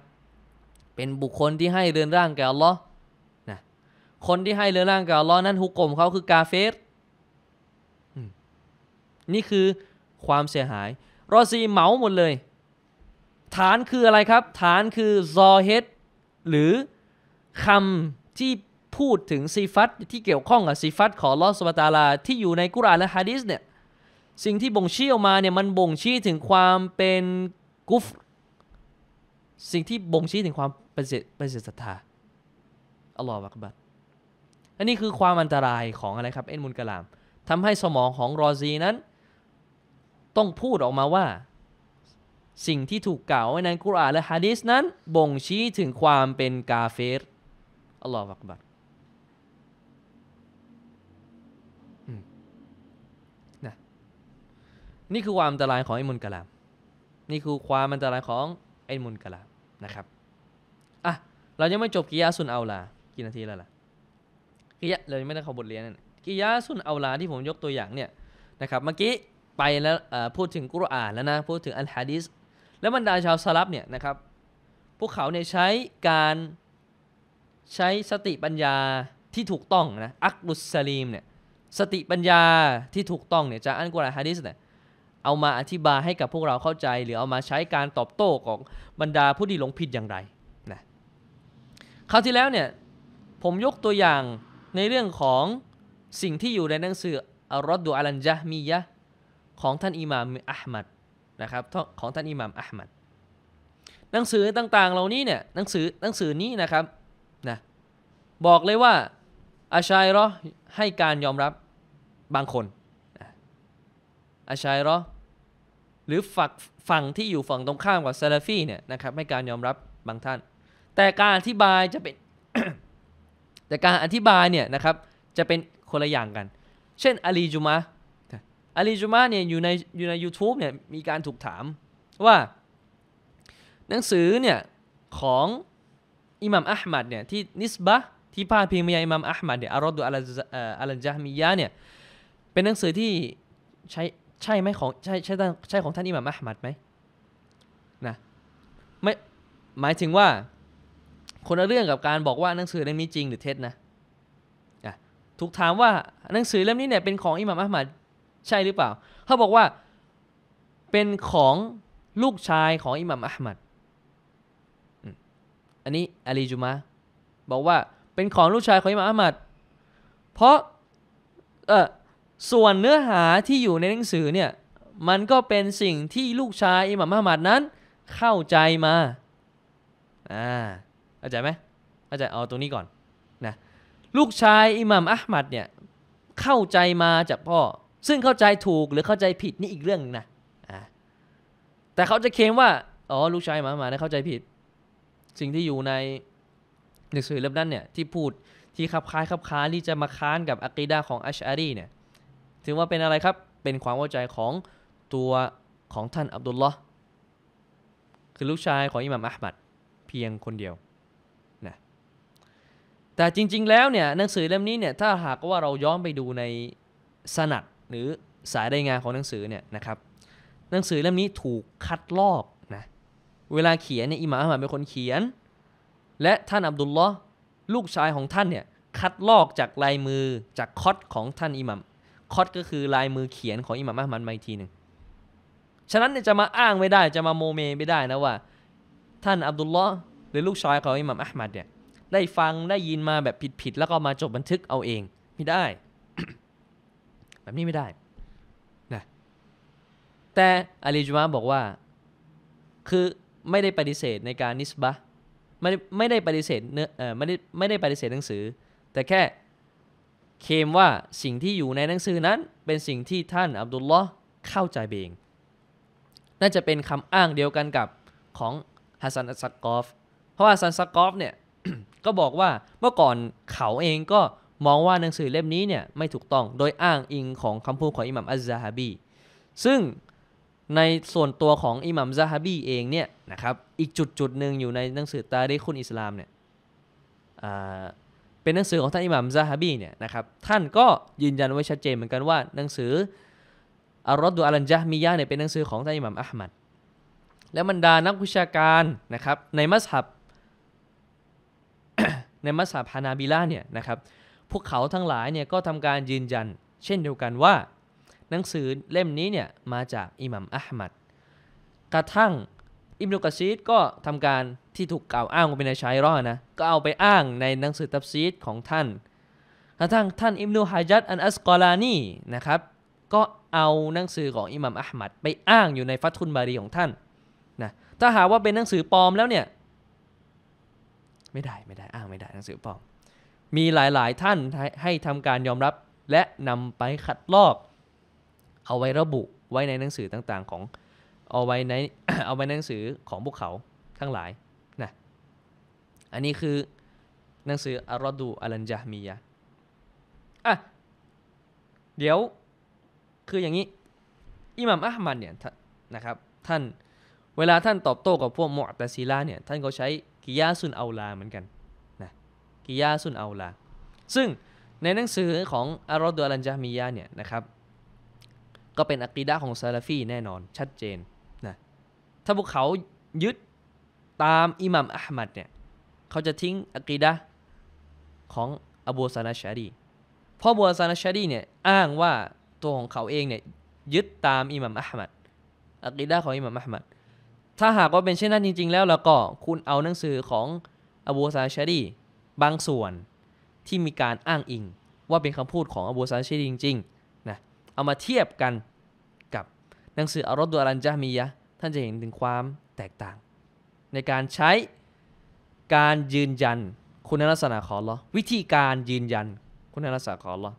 เป็นบุคคลที่ให้เรือนร่างแก่อัลลอฮ์นะคนที่ให้เรือนร่างแก่อัลลอฮ์นั้นฮุกกลมเขาคือกาเฟสนี่คือความเสียหายรอซีเหมาหมดเลย ฐานคืออะไรครับ ฐานคือซอเฮดหรือคำที่พูดถึงซีฟัตที่เกี่ยวข้องกับซีฟัต ของลอสวตาลาที่อยู่ในกุรานและฮะดิษเนี่ยสิ่งที่บ่งชี้ออกมาเนี่ยมันบ่งชี้ถึงความเป็นกุฟ สิ่งที่บ่งชี้ถึงความเป็นเศป็นศรัทธาอัลลอฮฺบักบัดอันนี้คือความอันตรายของอะไรครับ เอ็นมุลกะลาม ทำให้สมองของรอซีนั้นต้องพูดออกมาว่าสิ่งที่ถูกกล่าวไว้ในกุรอานและฮะดิษนั้น บ่งชี้ถึงความเป็นกาเฟรอัลลอฮฺบักบัดนี่คือความอันตรายของไอ้มุนกะลามนี่คือความอันตรายของไอ้มุนกะลามนะครับ อ่ะ เรายังไม่จบกิยาสุนเอาลา กี่นาทีแล้วล่ะ กิยาเรายังไม่ได้เข้าบทเรียนน่กิยาสุนเอาลาที่ผมยกตัวอย่างเนี่ยนะครับ เมื่อกี้ไปแล้วพูดถึงกุรอานแล้วนะ พูดถึงอัลฮะดิษแล้วบรรดาชาวซาลับเนี่ยนะครับ พวกเขาเนี่ยใช้การใช้สติปัญญาที่ถูกต้องนะ อักดุสซาลีมเนี่ย สติปัญญาที่ถูกต้องเนี่ยจากอันกุรอานฮะดิษเนี่ยเอามาอธิบายให้กับพวกเราเข้าใจหรือเอามาใช้การตอบโต้ของบรรดาผู้ที่หลงผิดอย่างไรนะคราวที่แล้วเนี่ย ผมยกตัวอย่างในเรื่องของสิ่งที่อยู่ในหนังสืออารอดดูอัลันจามียะของท่านอิหม่ามอัลมัดนะครับของท่านอิหม่ามอัลมัดหนังสือต่างๆ เหล่านี้เนี่ยหนังสือหนังสือนี้นะครับนะบอกเลยว่าอาชัยรอ ให้การยอมรับบางคน อาชัยรอหรือฝักฝั่งที่อยู่ฝั่งตรงข้ามกับซาลาฟีเนี่ยนะครับให้การยอมรับบางท่าน แต่การอธิบายจะเป็นแต่การอธิบายเนี่ยนะครับจะเป็นคนละอย่างกัน เช่นอาลีจุมาอาลีจุมาเนี่ยอยู่ในอยู่ในยูทูบเนี่ยมีการถูกถามว่า หนังสือเนี่ยของอิหมัมอัลมัดเนี่ยที่นิสบะ ที่พาดพิงมายาอิหมัมอัลมัดเนี่ยอารอดูอัลอัลจามียะเนี่ยเป็นหนังสือที่ใช้ใช่ไหมของใช่ใช่ใช่ของท่านอิหม่ามอััมัดไหมนะไม่หมายถึงว่าคนละเรื่องกับการบอกว่าหนังสือเล่มนี้จริงหรือเท็จนะะถูกถามว่าหนังสือเล่มนี้เนี่ยเป็นของอิหม่ามอััมัดใช่หรือเปล่าเขาบอกว่าเป็นของลูกชายของอิหม่ามอััมัดอันนี้อาลีจุมาบอกว่าเป็นของลูกชายของอิหม่ามอััมัดเพราะเออส่วนเนื้อหาที่อยู่ในหนังสือเนี่ยมันก็เป็นสิ่งที่ลูกชายอิหม่ามมหมัดนั้น เข้าใจมาอ่าเข้าใจไหมเข้าใจเอาตรงนี้ก่อนนะลูกชายอิหม่ามอัลมัดเนี่ยเข้าใจมาจากพ่อ ซึ่งเข้าใจถูกหรือเข้าใจผิดนี่อีกเรื่องนึงนะอ่าแต่เขาจะเค้มว่า อ๋อลูกชายหม่ามมาได้เข้าใจผิด สิ่งที่อยู่ในหนังสือเล่มนั้นเนี่ยที่พูดที่คับคล้ายคับค้าที่จะมาค้านกับอักีดาของอัชอารีเนี่ยถือว่าเป็นอะไรครับ เป็นความเข้าใจของตัวของท่านอับดุลลอฮ์คือลูกชายของอิหม่ามอับมัดเพียงคนเดียว นะ แต่จริงๆแล้วเนี่ยหนังสือเล่มนี้เนี่ยถ้าหากว่าเราย้อนไปดูในสนัดหรือสายรายงานของหนังสือเนี่ยนะครับหนังสือเล่มนี้ถูกคัดลอกนะเวลาเขียนเนี่ยอิหม่ามอับมัดเป็นคนเขียน และท่านอับดุลลอฮ์ลูกชายของท่านเนี่ยคัดลอกจากลายมือจากคอตของท่านอิหม่ามคอตก็คือลายมือเขียนของอิหม่ามอหลมันมาอีกทีหนึ่งฉะนั้นจะมาอ้างไม่ได้ จะมาโมเมไม่ได้นะว่า ท่านอับดุลลอฮ์หรือลูกชายของอิหม่ามอหลมัดเนี่ยได้ฟังได้ยินมาแบบผิดๆแล้วก็มาจดบันทึกเอาเองไม่ได้ แบบนี้ไม่ได้นะแต่อาลีจุมาบอกว่า คือไม่ได้ปฏิเสธในการนิสบะไม่ไม่ได้ปฏิเสธเนื้อไม่ได้ไม่ได้ปฏิเสธหนังสือ แต่แค่เคมว่าสิ่งที่อยู่ในหนังสือนั้นเป็นสิ่งที่ท่านอับดุลลอฮ์เข้าใจเองน่าจะเป็นคำอ้างเดียวกันกับของฮัสซันอัสกอฟเพราะว่าฮัสซันอัสกอฟเนี่ยก็บอกว่าเมื่อก่อนเขาเองก็มองว่าหนังสือเล่มนี้เนี่ยไม่ถูกต้องโดยอ้างอิงของคำพูดของอิหมัมอัลจาฮบีซึ่งในส่วนตัวของอิหมัมซาฮบีเองเนี่ยนะครับอีกจุดจุดหนึ่งอยู่ในหนังสือตาริคุณอิสลามเนี่ยเป็นหนังสือของท่านอิหมัมซาฮาบีเนี่ยนะครับท่านก็ยืนยันไว้ชัดเจนเหมือนกันว่า หนังสืออารอดูอัลันจามียาเนี่ยเป็นหนังสือของท่านอิหมัมอัลฮัมัดและบรรดานักวิชาการนะครับในมัสฮับในมัสฮับฮานาบิล่าเนี่ยนะครับพวกเขาทั้งหลายเนี่ยก็ทำการยืนยันเช่นเดียวกันว่า หนังสือเล่มนี้เนี่ยมาจากอิหมัมอัลฮัมัดกระทั่งอิบนุกะซีดก็ทำการที่ถูกกล่าวอ้างว่าเป็นนายชายรอนะก็เอาไปอ้างในหนังสือตับซีดของท่าน กระทั่งท่านอิบนุฮายัดอันอัสกอลานีนะครับ ก็เอาหนังสือของอิหมัมอัลมัดไปอ้างอยู่ในฟัตทุนบารีของท่านนะถ้าหาว่าเป็นหนังสือปลอมแล้วเนี่ย ไม่ได้ไม่ได้อ้างไม่ได้หนังสือปลอม มีหลายๆ ท่านให้ทำการยอมรับและนำไปขัดลอกเอาไว้ระบุไว้ในหนังสือต่างๆของเอาไว้ในเอาไว้ในหนังสือของพวกเขาทั้งหลายนะอันนี้คือหนังสืออารอดูอัลันจามียะอ่ะเดี๋ยว คืออย่างนี้อิหม่ามอัลมัดเนี่ยนะครับท่านเวลาท่านตอบโต้กับพวกมอตซีลาเนี่ย ท่านก็ใช้ กิยาซุนเอาลาเหมือนกันนะกิยาซุนเอาลา ซึ่งในหนังสือของอารอดูอัลันจามียะเนี่ยนะครับก็เป็นอักีดะของซาลาฟีแน่นอนชัดเจนถ้าพวกเขายึดตามอิหมัมอัลมัดเนี่ย เขาจะทิ้งอักีดะของอบูซานาชาดี เพราะอบูซานาชาดีเนี่ยอ้างว่าตัวของเขาเองเนี่ยยึดตามอิหมัมอัลมัดอักีดะของอิหมัมอัลมัดถ้าหากว่าเป็นเช่นนั้นจริงๆแล้วแล้วก็คุณเอาหนังสือของอบูซาชาดีบางส่วนที่มีการอ้างอิงว่าเป็นคำพูดของอบูซาชาดีจริงๆนะเอามาเทียบกันกับหนังสืออารอดูอัลันจามียะท่านจะเห็นถึงความแตกต่าง ในการใช้การยืนยันคุณลักษณะของลอวิธีการยืนยันคุณลักษณะของลอ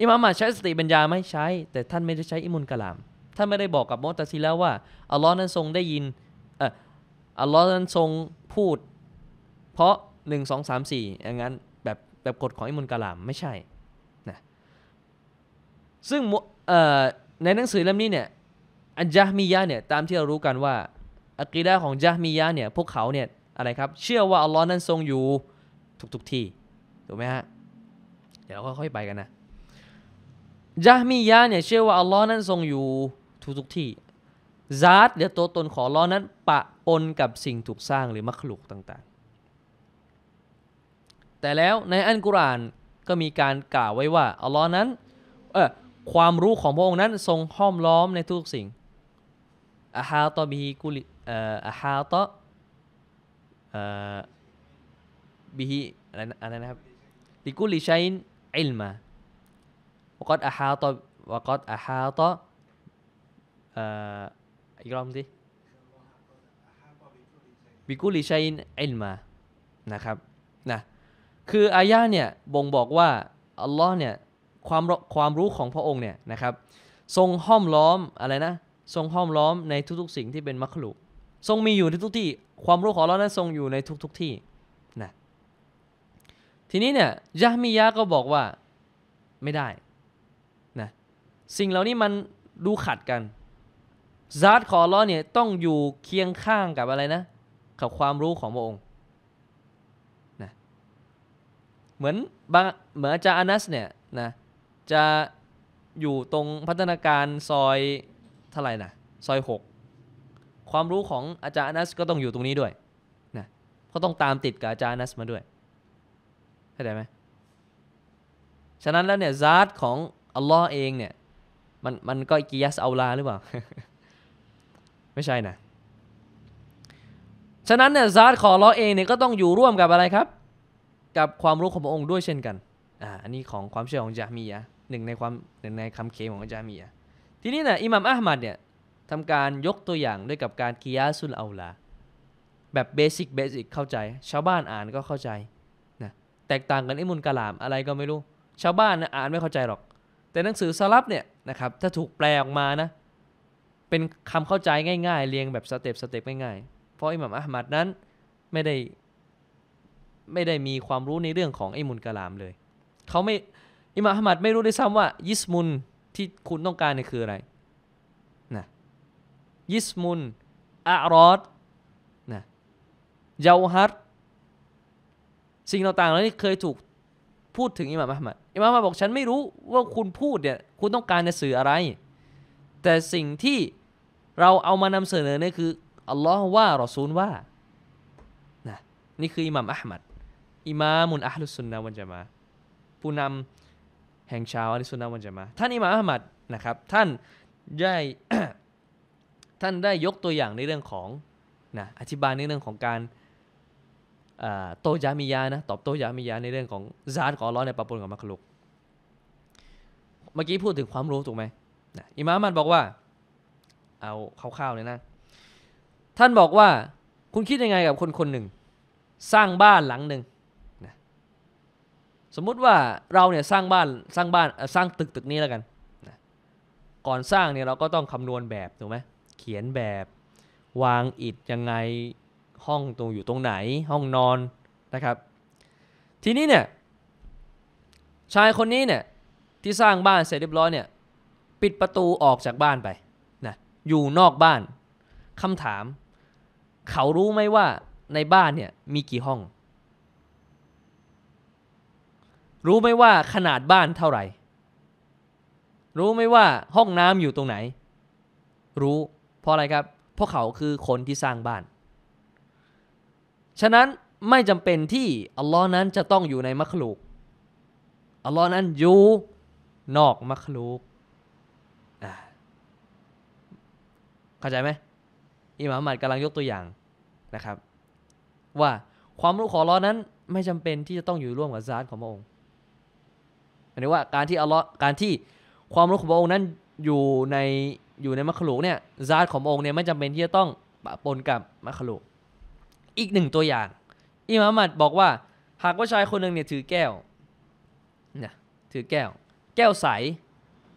อิมามะใช้สติปัญญาไม่ใช้ แต่ท่านไม่ได้ใช้อิมุลกะลาม ท่านไม่ได้บอกกับมอตซีแล้วว่าอัลลอฮ์นั้นทรงได้ยินเอออัลลอฮ์นั้นทรงพูดเพราะหนึ่งสอสามสี่อย่างนั้นแบบแบบกฎของอิมุลกะลามไม่ใช่นะซึ่งในหนังสือเล่มนี้เนี่ยอันจามียะเนี่ยตามที่เรารู้กันว่าอักีดาของจามียะเนี่ยพวกเขาเนี่ยอะไรครับเชื่อว่า อัลลอฮ์นั้นทรงอยู่ทุกทุกที่ถูกไหมฮะ เดี๋ยวเราค่อยๆไปกันนะจามียะเนี่ยเชื่อว่า อัลลอฮ์นั้นทรงอยู่ทุกทุกที่ซาตหรือตัวตนของอัลลอฮ์นั้น ปะปนกับสิ่งถูกสร้างหรือมัคลุกต่างๆ แต่แล้วในอันกุรานก็มีการกล่าวไว้ว่าอัลลอฮ์นั้นเออความรู้ของพระองค์นั้นทรงห้อมล้อมในทุกสิ่งอะฮาตบิฮิกุลิอะฮาตบิฮิอะไรอะไรนะครับลิกุลิชัยอิลมาวกัดอะฮาตวกัดอะฮาตอีกรอบดิบิกุลิชัยอิลมานะครับนะคืออายะเนี่ยบ่งบอกว่า อัลลอฮ์เนี่ยความความรู้ของพระองค์เนี่ยนะครับ ทรงห้อมล้อมอะไรนะทรงห้อมล้อมในทุกๆสิ่งที่เป็นมัคลุ ทรงมีอยู่ในทุกที่ความรู้ของเรานั้นทรงอยู่ในทุกๆที่นะทีนี้เนี่ยยะมียะก็บอกว่าไม่ได้นะสิ่งเหล่านี้มันดูขัดกันซาตของเราเนี่ยต้องอยู่เคียงข้างกับอะไรนะ กับความรู้ของพระองค์นะเหมือนบางเหมือนอาจารย์อนัสเนี่ยนะจะอยู่ตรงพัฒนาการซอยเท่าไหร่นะซอย6ความรู้ของอาจารย์นัสก็ต้องอยู่ตรงนี้ด้วยนะก็ต้องตามติดกับอาจารย์นัสมาด้วยเข้าใจไหมฉะนั้นแล้วเนี่ยซาตของอัลลอฮ์เองเนี่ยมันมันก็กิยัสเอาลาหรือเปล่า ไม่ใช่นะฉะนั้นเนี่ยซาตของอัลลอฮ์เองเนี่ยก็ต้องอยู่ร่วมกับอะไรครับ กับความรู้ของพระองค์ด้วยเช่นกันอ่าอันนี้ของความเชื่อของจามียะหนึ่งในความหนึ่งในคำเคของจามียะทีนี้นะ อิหม่ามอัลมัดเนี่ยทำการยกตัวอย่างด้วยกับการกิยาสุลเอาลา แบบเบสิกเบสิกเข้าใจ ชาวบ้านอ่านก็เข้าใจนะแตกต่างกันไอ้มุนกะลามอะไรก็ไม่รู้ ชาวบ้านนะอ่านไม่เข้าใจหรอก แต่หนังสือสลับเนี่ย นะครับ ถ้าถูกแปลออกมานะ เป็นคำเข้าใจง่ายๆ เรียงแบบสเต็ปสเต็ปง่ายๆ เพราะอิหม่ามอัลมัดนั้นไม่ได้ ไม่ได้มีความรู้ในเรื่องของไอ้มุนกะลามเลยเขาไม่อิหม่ามอัลมัดไม่รู้ด้วยซ้ำว่า ยิสมุนที่คุณต้องการเนี่ยคืออะไรนะยิสมุนอารอดนะเยาวฮัตสิ่งต่างๆเหล่านี้เคยถูกพูดถึงอิหม่ามอัลมัดอิหม่ามอัลมัดบอกฉันไม่รู้ว่าคุณพูดเนี่ยคุณต้องการจะสื่ออะไร แต่สิ่งที่เราเอามานำเสนอเนี่ยคือ อัลลอฮ์ว่าเราซูลว่านะนี่คืออิหม่ามอัลมัด อิมามุนอัลลุสุนนะวันจะมาผู้นำแห่งชาวอัลิสุนนะวันจะมาท่านอิหม่ามอัลมัดนะครับท่านได้ท่านได้ยกตัวอย่างในเรื่องของนะอธิบายในเรื่องของการโตยามิยานะตอบโตยามิยาในเรื่องของซาร์ของร้อนในปะปนกับมัคลุก เมื่อกี้พูดถึงความรู้ถูกไหมนะอิมามมันบอกว่าเอาคร่าวๆเลยนะท่านบอกว่าคุณคิดยังไงกับคนคนหนึ่ง สร้างบ้านหลังหนึ่งสมมุติว่าเราเนี่ยสร้างบ้านสร้างบ้านสร้างตึกตึกนี้แล้วกัน ก่อนสร้างเนี่ยเราก็ต้องคำนวณแบบถูกไหมเขียนแบบ วางอิฐยังไงห้องตรงอยู่ตรงไหนห้องนอนนะครับ ทีนี้เนี่ยชายคนนี้เนี่ยที่สร้างบ้านเสร็จเรียบร้อยเนี่ยปิดประตูออกจากบ้านไปนะอยู่นอกบ้านคำถาม เขารู้ไหมว่าในบ้านเนี่ยมีกี่ห้องรู้ไหมว่าขนาดบ้านเท่าไหร่ รู้ไหมว่าห้องน้ำอยู่ตรงไหน รู้ เพราะอะไรครับ เพราะเขาคือคนที่สร้างบ้าน ฉะนั้นไม่จำเป็นที่อัลลอฮ์นั้นจะต้องอยู่ในมัคลูกอัลลอฮ์นั้นอยู่ นอกมัคลูกเข้าใจไหม อิหม่ามมัดกำลังยกตัวอย่างนะครับ ว่าความรู้ของอัลลอฮ์นั้น ไม่จำเป็นที่จะต้องอยู่ร่วมกับซาร์ของพระองค์มายว่าการที่อัลลอฮ์การที่ความรู้ของพระองค์นั้นอยู่ในอยู่ในมัคลุกเนี่ยซาตขององค์เนี่ยไม่จำเป็นที่จะต้องปะปนกับมัคลุกอีกหนึ่งตัวอย่างอิมามมัดบอกว่าหากว่าชายคนหนึ่งเนี่ยถือแก้วนะถือแก้ว แก้วใส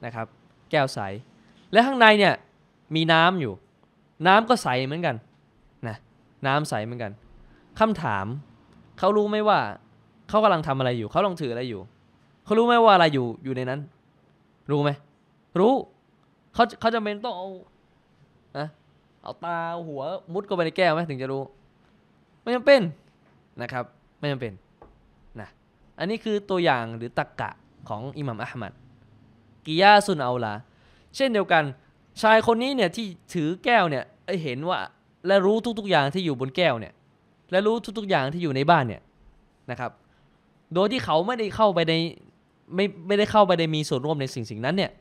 นะครับแก้วใส และข้างในเนี่ยมีน้ำอยู่ น้ำก็ใสเหมือนกันนะน้ำใสเหมือนกัน คำถามเขารู้ไหมว่าเขากำลังทำอะไรอยู่ เขาลองถืออะไรอยู่เขารู้ไหมว่าอะไรอยู่อยู่ในนั้น รู้ไหม รู้เขาเขาจะเป็นต้องเอานะเอาตาหัวมุดเข้าไปในแก้วไหมถึงจะรู้ ไม่จำเป็นนะครับ ไม่จำเป็นนะอันนี้คือตัวอย่างหรือตักกะของอิหม่ามอัลฮัมัดกิยาสุนเอาลาเช่นเดียวกัน ชายคนนี้เนี่ยที่ถือแก้วเนี่ยเห็นว่าและรู้ทุกๆอย่างที่อยู่บนแก้วเนี่ย และรู้ทุก ๆ อย่างที่อยู่ในบ้านเนี่ยนะครับ โดยที่เขาไม่ได้เข้าไปในไม่ไม่ได้เข้าไปได้มีส่วนร่วมในสิ่งสิ่งนั้นเนี่ย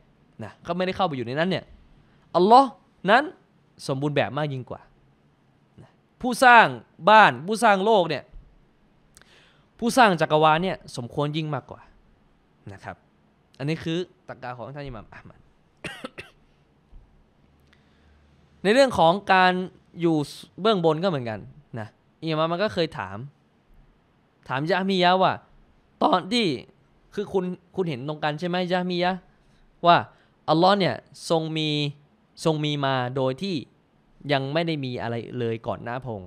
นะก็ไม่ได้เข้าไปอยู่ในนั้นเนี่ยอัลลอฮ์นั้นสมบูรณ์แบบมากยิ่งกว่าผู้สร้างบ้านผู้สร้างโลกเนี่ยผู้สร้างจักรวาลเนี่ยสมควรยิ่งมากกว่านะครับ อันนี้คือตักกาของท่านอิหม่ามอัลมัดในเรื่องของการอยู่เบื้องบนก็เหมือนกันนะอิหม่ามมันก็เคยถาม ถามยะมียะว่า ตอนที่คือคุณคุณเห็นตรงกันใช่ไหมยะมียะว่าอัลลอฮ์เนี่ยทรงมีทรงมีมาโดยที่ยังไม่ได้มีอะไรเลยก่อนหน้าพง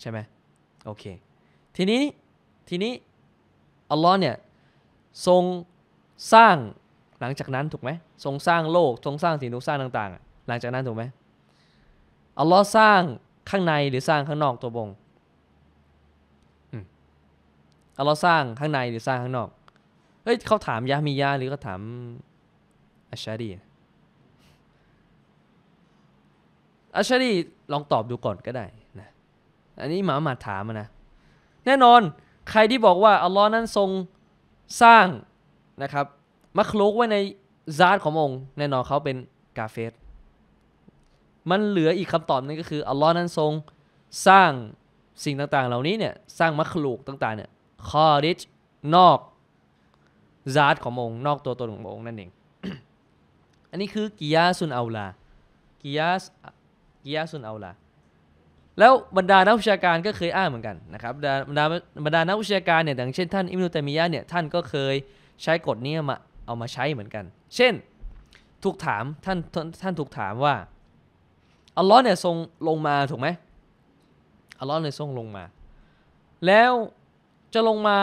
ใช่ไหมโอเค ทีนี้ทีนี้อัลลอฮ์เนี่ยทรงสร้างหลังจากนั้นถูกไหมทรงสร้างโลกทรงสร้างสิ่งทุกสร้างต่างๆหลังจากนั้นถูกไหมอัลลอฮ์สร้างข้างในหรือสร้างข้างนอกตัวบงอัลลอฮ์สร้างข้างในหรือสร้างข้างนอกเฮ้ยเขาถามยามียาหรือเขาถามอัชชารีอัชชารีลองตอบดูก่อนก็ได้นะอันนี้หมาหมาถามนะ แน่นอนใครที่บอกว่าอัลลอฮ์นั้นทรงสร้างนะครับมัคลุกไว้ในซาตขององค์ แน่นอนเขาเป็นกาเฟสมันเหลืออีกคำตอบนึงก็คืออัลลอฮ์นั้นทรงสร้างสิ่งต่างๆ เหล่านี้เนี่ย สร้างมัคลุกต่างๆ เนี่ยคอริชนอกซาตขององค์นอกตัวตนขององค์นั่นเอง อันนี้คือกิยาสุนเอาลากิยาสกิยาสุนเอาลา แล้วบรรดานักวิชาการก็เคยอ้างเหมือนกันนะครับ บรรดาบรรดานักวิชาการเนี่ยอย่างเช่น ท่านอิมนุตมียะเนี่ยท่านก็เคยใช้กฎนี้มาเอามาใช้เหมือนกัน เช่นถูกถามท่านท่านถูกถามว่าอัลลอฮ์เนี่ยทรงลงมาถูกไหมอัลลอฮ์เลยทรงลงมา แล้วจะลงมา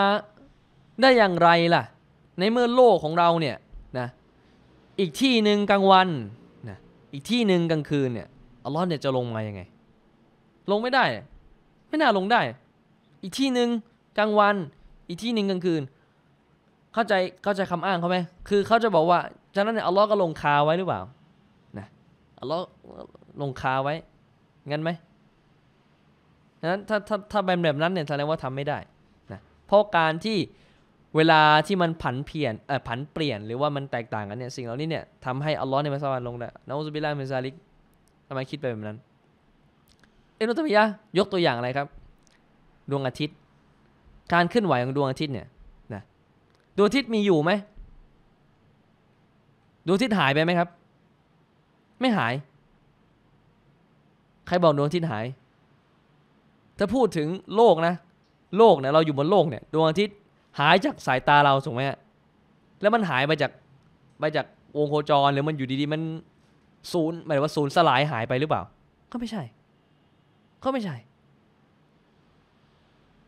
ได้อย่างไรล่ะในเมื่อโลกของเราเนี่ยนะอีกที่หนึ่งกลางวันนะอีกที่หนึ่งกลางคืนเนี่ยอัลลอฮ์เนี่ยจะลงมายังไง ลงไม่ได้ไม่น่าลงได้ อีกที่หนึ่งกลางวัน อีกที่หนึ่งกลางคืน เข้าใจเข้าใจคำอ้างเขาไหมคือเขาจะบอกว่าฉะนั้นเนี่ยอัลลอฮ์ก็ลงคาไว้หรือเปล่านะอัลลอฮ์ลงคาไว้ งั้นไหมนั้นถ้าถ้าถ้าแบบแบบนั้นเนี่ยแสดงว่าทำไม่ได้นะเพราะการที่เวลาที่มันผันเปลี่ยนเออผันเปลี่ยนหรือว่ามันแตกต่างกันเนี่ยสิ่งเหล่านี้เนี่ยทำให้อัลลอฮ์ในมาสวรรค์ลงนะนะอุบิลลามิซาลิกทำไมคิดไปแบบนั้น เอโนตมิยะ ยกตัวอย่างอะไรครับ ดวงอาทิตย์ การเคลื่อนไหวของดวงอาทิตย์เนี่ยนะดวงอาทิตย์มีอยู่ไหมดวงอาทิตย์หายไปไหมครับ ไม่หาย ใครบอกดวงอาทิตย์หาย ถ้าพูดถึงโลกนะ โลกเนี่ยเราอยู่บนโลกเนี่ยดวงอาทิตย์หายจากสายตาเราถูกไหมแล้วมันหายไปจาก ไปจากวงโคจรหรือมันอยู่ดี ๆ มัน ศูนย์หมายว่าศูนย์สลายหายไปหรือเปล่า ก็ไม่ใช่ ก็ไม่ใช่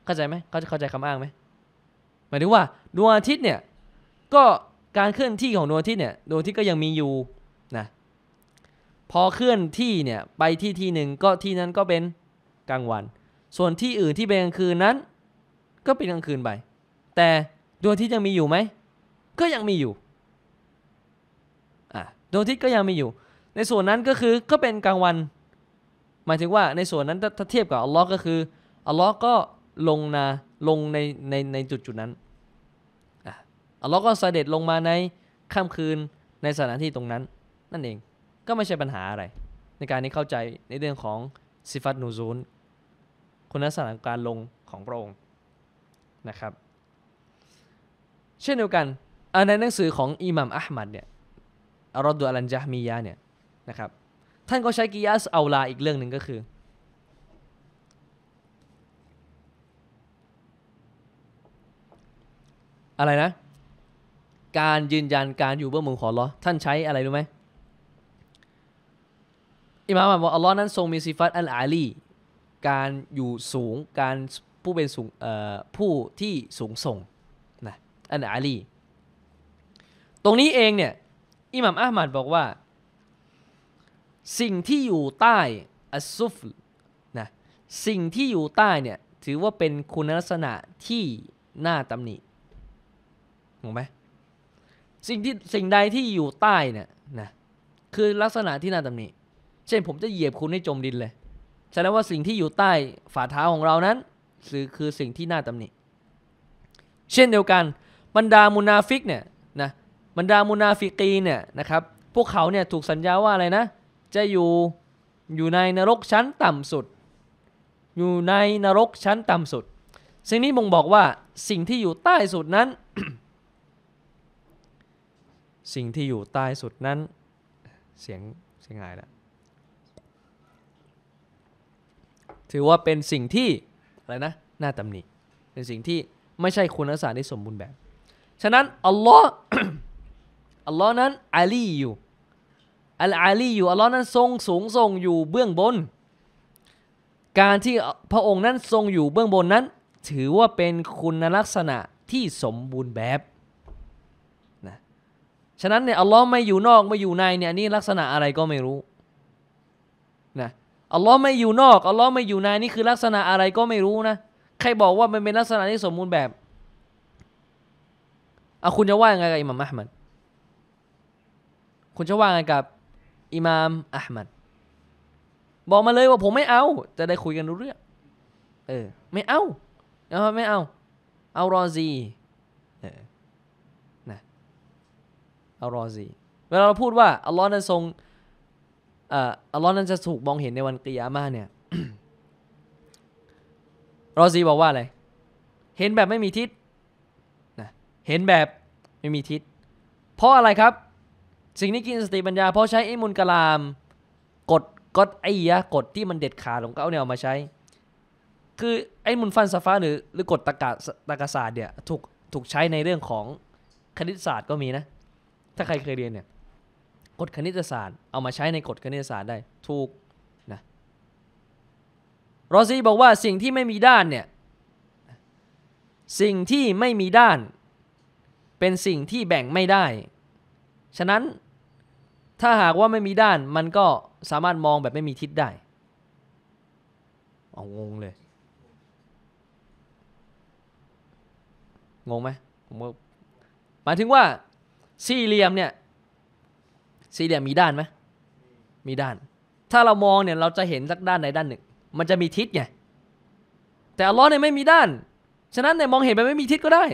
เข้าใจไหม เขาจะเข้าใจคำอ้างไหม หมายถึงว่าดวงอาทิตย์เนี่ย ก็การเคลื่อนที่ของดวงอาทิตย์เนี่ยดวงอาทิตย์ก็ยังมีอยู่นะพอเคลื่อนที่เนี่ยไปที่ที่หนึ่งก็ที่นั้นก็เป็นกลางวัน ส่วนที่อื่นที่เป็นกลางคืนนั้น ก็เป็นกลางคืนไปแต่ดวงอาทิตย์ยังมีอยู่ไหม ก็ยังมีอยู่ อ่ะดวงอาทิตย์ก็ยังมีอยู่ ในส่วนนั้นก็คือก็เป็นกลางวัน หมายถึงว่าในส่วนนั้นถ้าเทียบกับอัลลอฮ์ก็คืออัลลอฮ์ก็ลงนา ลงในในในจุดจุดนั้นอัลลอฮ์ก็เสด็จลงมาในค่ำคืนในสถานที่ตรงนั้น นั่นเอง ก็ไม่ใช่ปัญหาอะไร ในการนี้เข้าใจในเรื่องของซิฟัตนูซูลคุณลักษณะการลงของพระองค์นะครับเช่นเดียวกันในหนังสือของอิหม่ามอัลมัดเนี่ยอลรอดุอัลันจามียะเนี่ยนะครับท่านก็ใช้กิยาสเอาลาอีกเรื่องหนึ่งก็คือ อะไรนะ การยืนยันการอยู่เบื้องมือของอัลลอฮ์ท่านใช้อะไรรู้ไหมอิหม่ามบอกอัลลอฮ์นั้นทรงมีสิฟัตอัลอาลี การอยู่สูงการผู้เป็นสูงผู้ที่สูงส่งอันอาลี ตรงนี้เองเนี่ยอิหม่ามอาหมัดบอกว่าสิ่งที่อยู่ใต้อัซุฟนะสิ่งที่อยู่ใต้เนี่ยถือว่าเป็นคุณลักษณะที่น่าตำหนิถูกไหมสิ่งที่สิ่งใดที่อยู่ใต้เนี่ยนะคือลักษณะที่น่าตำหนิเช่นผมจะเหยียบคุณให้จมดินเลยแสดงว่าสิ่งที่อยู่ใต้ฝ่าเท้าของเรานั้น คือคือสิ่งที่น่าตำหนิเช่นเดียวกันบรรดามุนาฟิกเนี่ยนะบรรดามุนาฟิกีเนี่ยนะครับพวกเขาเนี่ยถูกสัญญาว่าอะไรนะจะอยู่อยู่ในนรกชั้นต่ำสุด อยู่ในนรกชั้นต่ำสุด สิ่งนี้มึงบอกว่าสิ่งที่อยู่ใต้สุดนั้น สิ่งที่อยู่ใต้สุดนั้นเสียงเสียงหายแล้วถือว่าเป็นสิ่งที่อะไรนะน่าตำหนิเป็นสิ่งที่ไม่ใช่คุณลักษณะที่สมบูรณ์แบบฉะนั้นอัลลอฮ์อัลลอฮ์นั้นอาลีอยู่อัลอาลีอยู่อัลลอฮ์นั้นทรงสูงทรงอยู่เบื้องบน การที่พระองค์นั้นทรงอยู่เบื้องบนนั้น ถือว่าเป็นคุณลักษณะที่สมบูรณ์แบบนะฉะนั้นเนี่ยอัลลอฮ์ไม่อยู่นอกไม่อยู่ในเนี่ยนี่ลักษณะอะไรก็ไม่รู้นะอัลลอฮ์ไม่อยู่นอกอัลลอฮ์ไม่อยู่ในนี่คือลักษณะอะไรก็ไม่รู้นะใครบอกว่า มันเป็นลักษณะที่สมบูรณ์แบบอ่ะคุณจะว่ายังไงกับ อิหม่ามอัลมัดคุณจะว่าไงกับอิหม่ามอัลมัดบอกมาเลยว่าผมไม่เอา จะได้คุยกันรู้เรื่อง เออ ไม่เอาเอคไม่เอาเอารอซีเออนะเอารอซีเวลาเรา พูดว่าอัลลอฮ์นั้นทรงอ่าอัลลอฮ์นั้นจะถูกมองเห็นในวันกิยามะเนี่ยรอซีบอกว่าอะไร เห็นแบบไม่มีทิศเห็นแบบไม่มีทิศ เพราะอะไรครับ สิ่งนี้ กินสติปัญญา เพราะใช้ไอ้มุลกลาม กดกดไอ้ยะกดที่มันเด็ดขาดของเขาเนี่ยเอามาใช้ คือไอ้มุลฟันสฟ้าหรือหรือกดตะกะตะกะศาสตร์เนี่ยถูกถูกใช้ในเรื่องของคณิตศาสตร์ก็มีนะ ถ้าใครเคยเรียนเนี่ยกฎคณิตศาสตร์เอามาใช้ในกฎคณิตศาสตร์ได้ถูกนะรอซีบอกว่าสิ่งที่ไม่มีด้านเนี่ยสิ่งที่ไม่มีด้านเป็นสิ่งที่แบ่งไม่ได้ ฉะนั้นถ้าหากว่าไม่มีด้านมันก็สามารถมองแบบไม่มีทิศได้ เอางงเลย งงไหมผมหมายถึงว่าสี่เหลี่ยมเนี่ยสี่เหลี่ยมมีด้านไหมมีด้าน ถ้าเรามองเนี่ยเราจะเห็นสักด้านในด้านหนึ่งมันจะมีทิศไงแต่อัลลอฮ์เนี่ยไม่มีด้าน ฉะนั้นเนี่ยมองเห็นไปไม่มีทิศก็ได้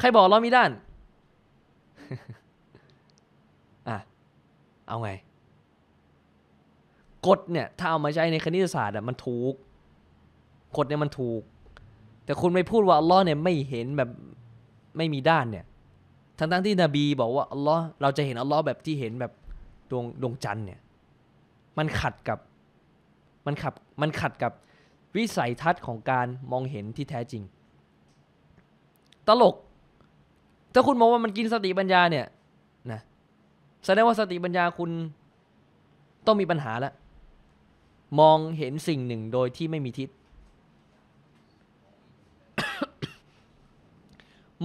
ใครบอกเรามีด้าน อ่ะ เอาไง กฎเนี่ย ถ้าเอามาใช้ในคณิตศาสตร์อ่ะมันถูก กฎเนี่ยมันถูก แต่คุณไม่พูดว่าอัลลอฮ์เนี่ย ไม่เห็นแบบไม่มีด้านเนี่ย ทั้งทั้งที่นบีบอกว่าอัลลอฮ์เราจะเห็นอัลลอฮ์แบบที่เห็นแบบดวงดวงจันทร์เนี่ย มันขัดกับมันขับมันขัดกับวิสัยทัศน์ของการมองเห็นที่แท้จริง ตลกถ้าคุณมองว่ามันกินสติปัญญาเนี่ยนะแสดงว่าสติปัญญาคุณต้องมีปัญหาแล้วมองเห็นสิ่งหนึ่งโดยที่ไม่มีทิศ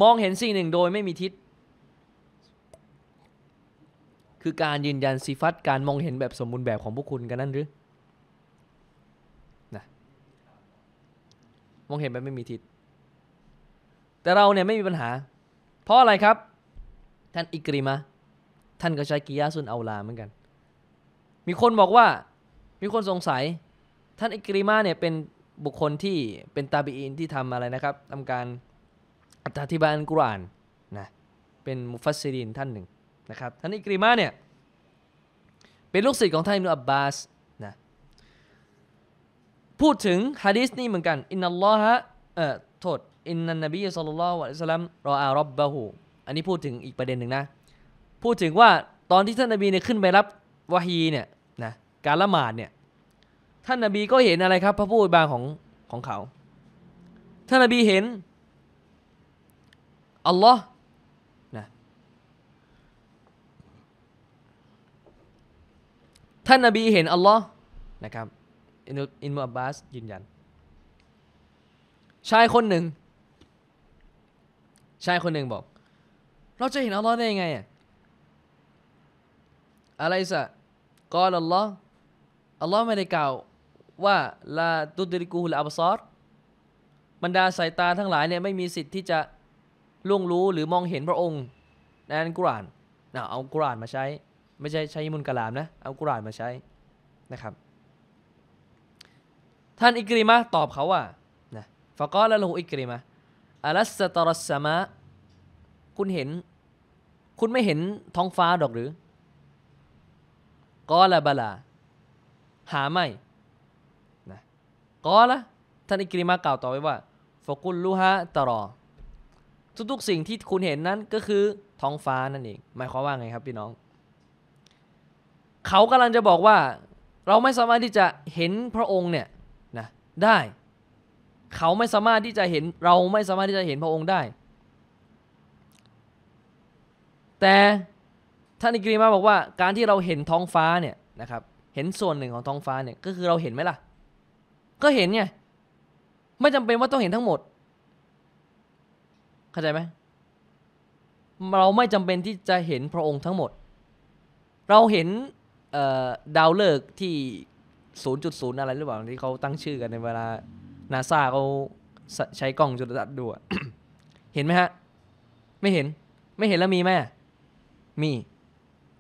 มองเห็นสิ่งหนึ่งโดยไม่มีทิศ คือการยืนยันสิฟัตการมองเห็นแบบสมบูรณ์แบบของพวกคุณกันนั่นหรือนะมองเห็นแบบไม่มีทิศแต่เราเนี่ยไม่มีปัญหาเพราะอะไรครับท่านอิกริมะท่านก็ใช้กิยาสุนเอาลาเหมือนกัน มีคนบอกว่ามีคนสงสัยท่านอิกริมะเนี่ยเป็นบุคคลที่เป็นตาบีอินที่ทำอะไรนะครับ ทำการอธิบายอัลกุรอานนะเป็นมุฟัสซิรินท่านหนึ่งนะครับท่านอิกริมะเนี่ยเป็นลูกศิษย์ของท่านอิบนุอับบาสนะพูดถึงฮะดิษนี่เหมือนกันอินนัลลอฮะเอ่อโทษอินนันนบีสัลลัลลอฮุะลัยสลัมรออารับบะฮูอันนี้พูดถึงอีกประเด็นหนึ่งนะ พูดถึงว่าตอนที่ท่านนบีเนี่ยขึ้นไปรับวะฮีเนี่ย นะการละหมาดเนี่ย ท่านนบีก็เห็นอะไรครับพระผู้อวยบางของ ของเขา ท่านนบีเห็นอัลลอฮ์นะท่านนบีเห็นอัลลอฮ์นะครับอินอินมุอับบาสยืนยันชายคนหนึ่งชายคนหนึ่งบอก เราจะเห็นอัลลอฮ์ได้ยังไง อะอะไรสะกอลอัลลอฮ์ อัลลอฮ์ไม่ได้กล่าวว่า ลาตุดริกูลอับซอรบรรดาสายตาทั้งหลายเนี่ย ไม่มีสิทธิ์ที่จะล่วงรู้หรือมองเห็นพระองค์ในอันกุรานนะเอากุรานมาใช้ไม่ใช่ใช้มุนกลามนะ เอากุรานมาใช้นะครับ ท่านอิกริมะตอบเขาว่านะฟะกอละลูอิกริมะอัลัสตรัสมะคุณเห็น คุณไม่เห็นท้องฟ้าดอกหรือกอละบลา หาไม่นะกอละ ท่านอิกริมากล่าวต่อไว้ว่าฟกุลลูฮะตรอ ทุกๆสิ่งที่คุณเห็นนั้นก็คือท้องฟ้านั่นเองหมายความว่าไงครับพี่น้อง เขากำลังจะบอกว่า เราไม่สามารถที่จะเห็นพระองค์เนี่ยนะได้เขาไม่สามารถที่จะเห็นเราไม่สามารถที่จะเห็นพระองค์ได้ แต่ท่านอิกรีมาบอกว่าการที่เราเห็นท้องฟ้าเนี่ยนะครับ เห็นส่วนหนึ่งของท้องฟ้าเนี่ยก็คือเราเห็นไหมล่ะ ก็เห็นไงไม่จำเป็นว่าต้องเห็นทั้งหมด เข้าใจไหมเราไม่จำเป็นที่จะเห็นพระองค์ทั้งหมด เราเห็นดาวฤกษ์ที่ 0.0 อะไรหรือเปล่าที่เขาตั้งชื่อกันในเวลานาซาเขาใช้กล้องจุลทรรศน์ดูเห็นไหมฮะ ไม่เห็นไม่เห็นแล้วมีไหมมี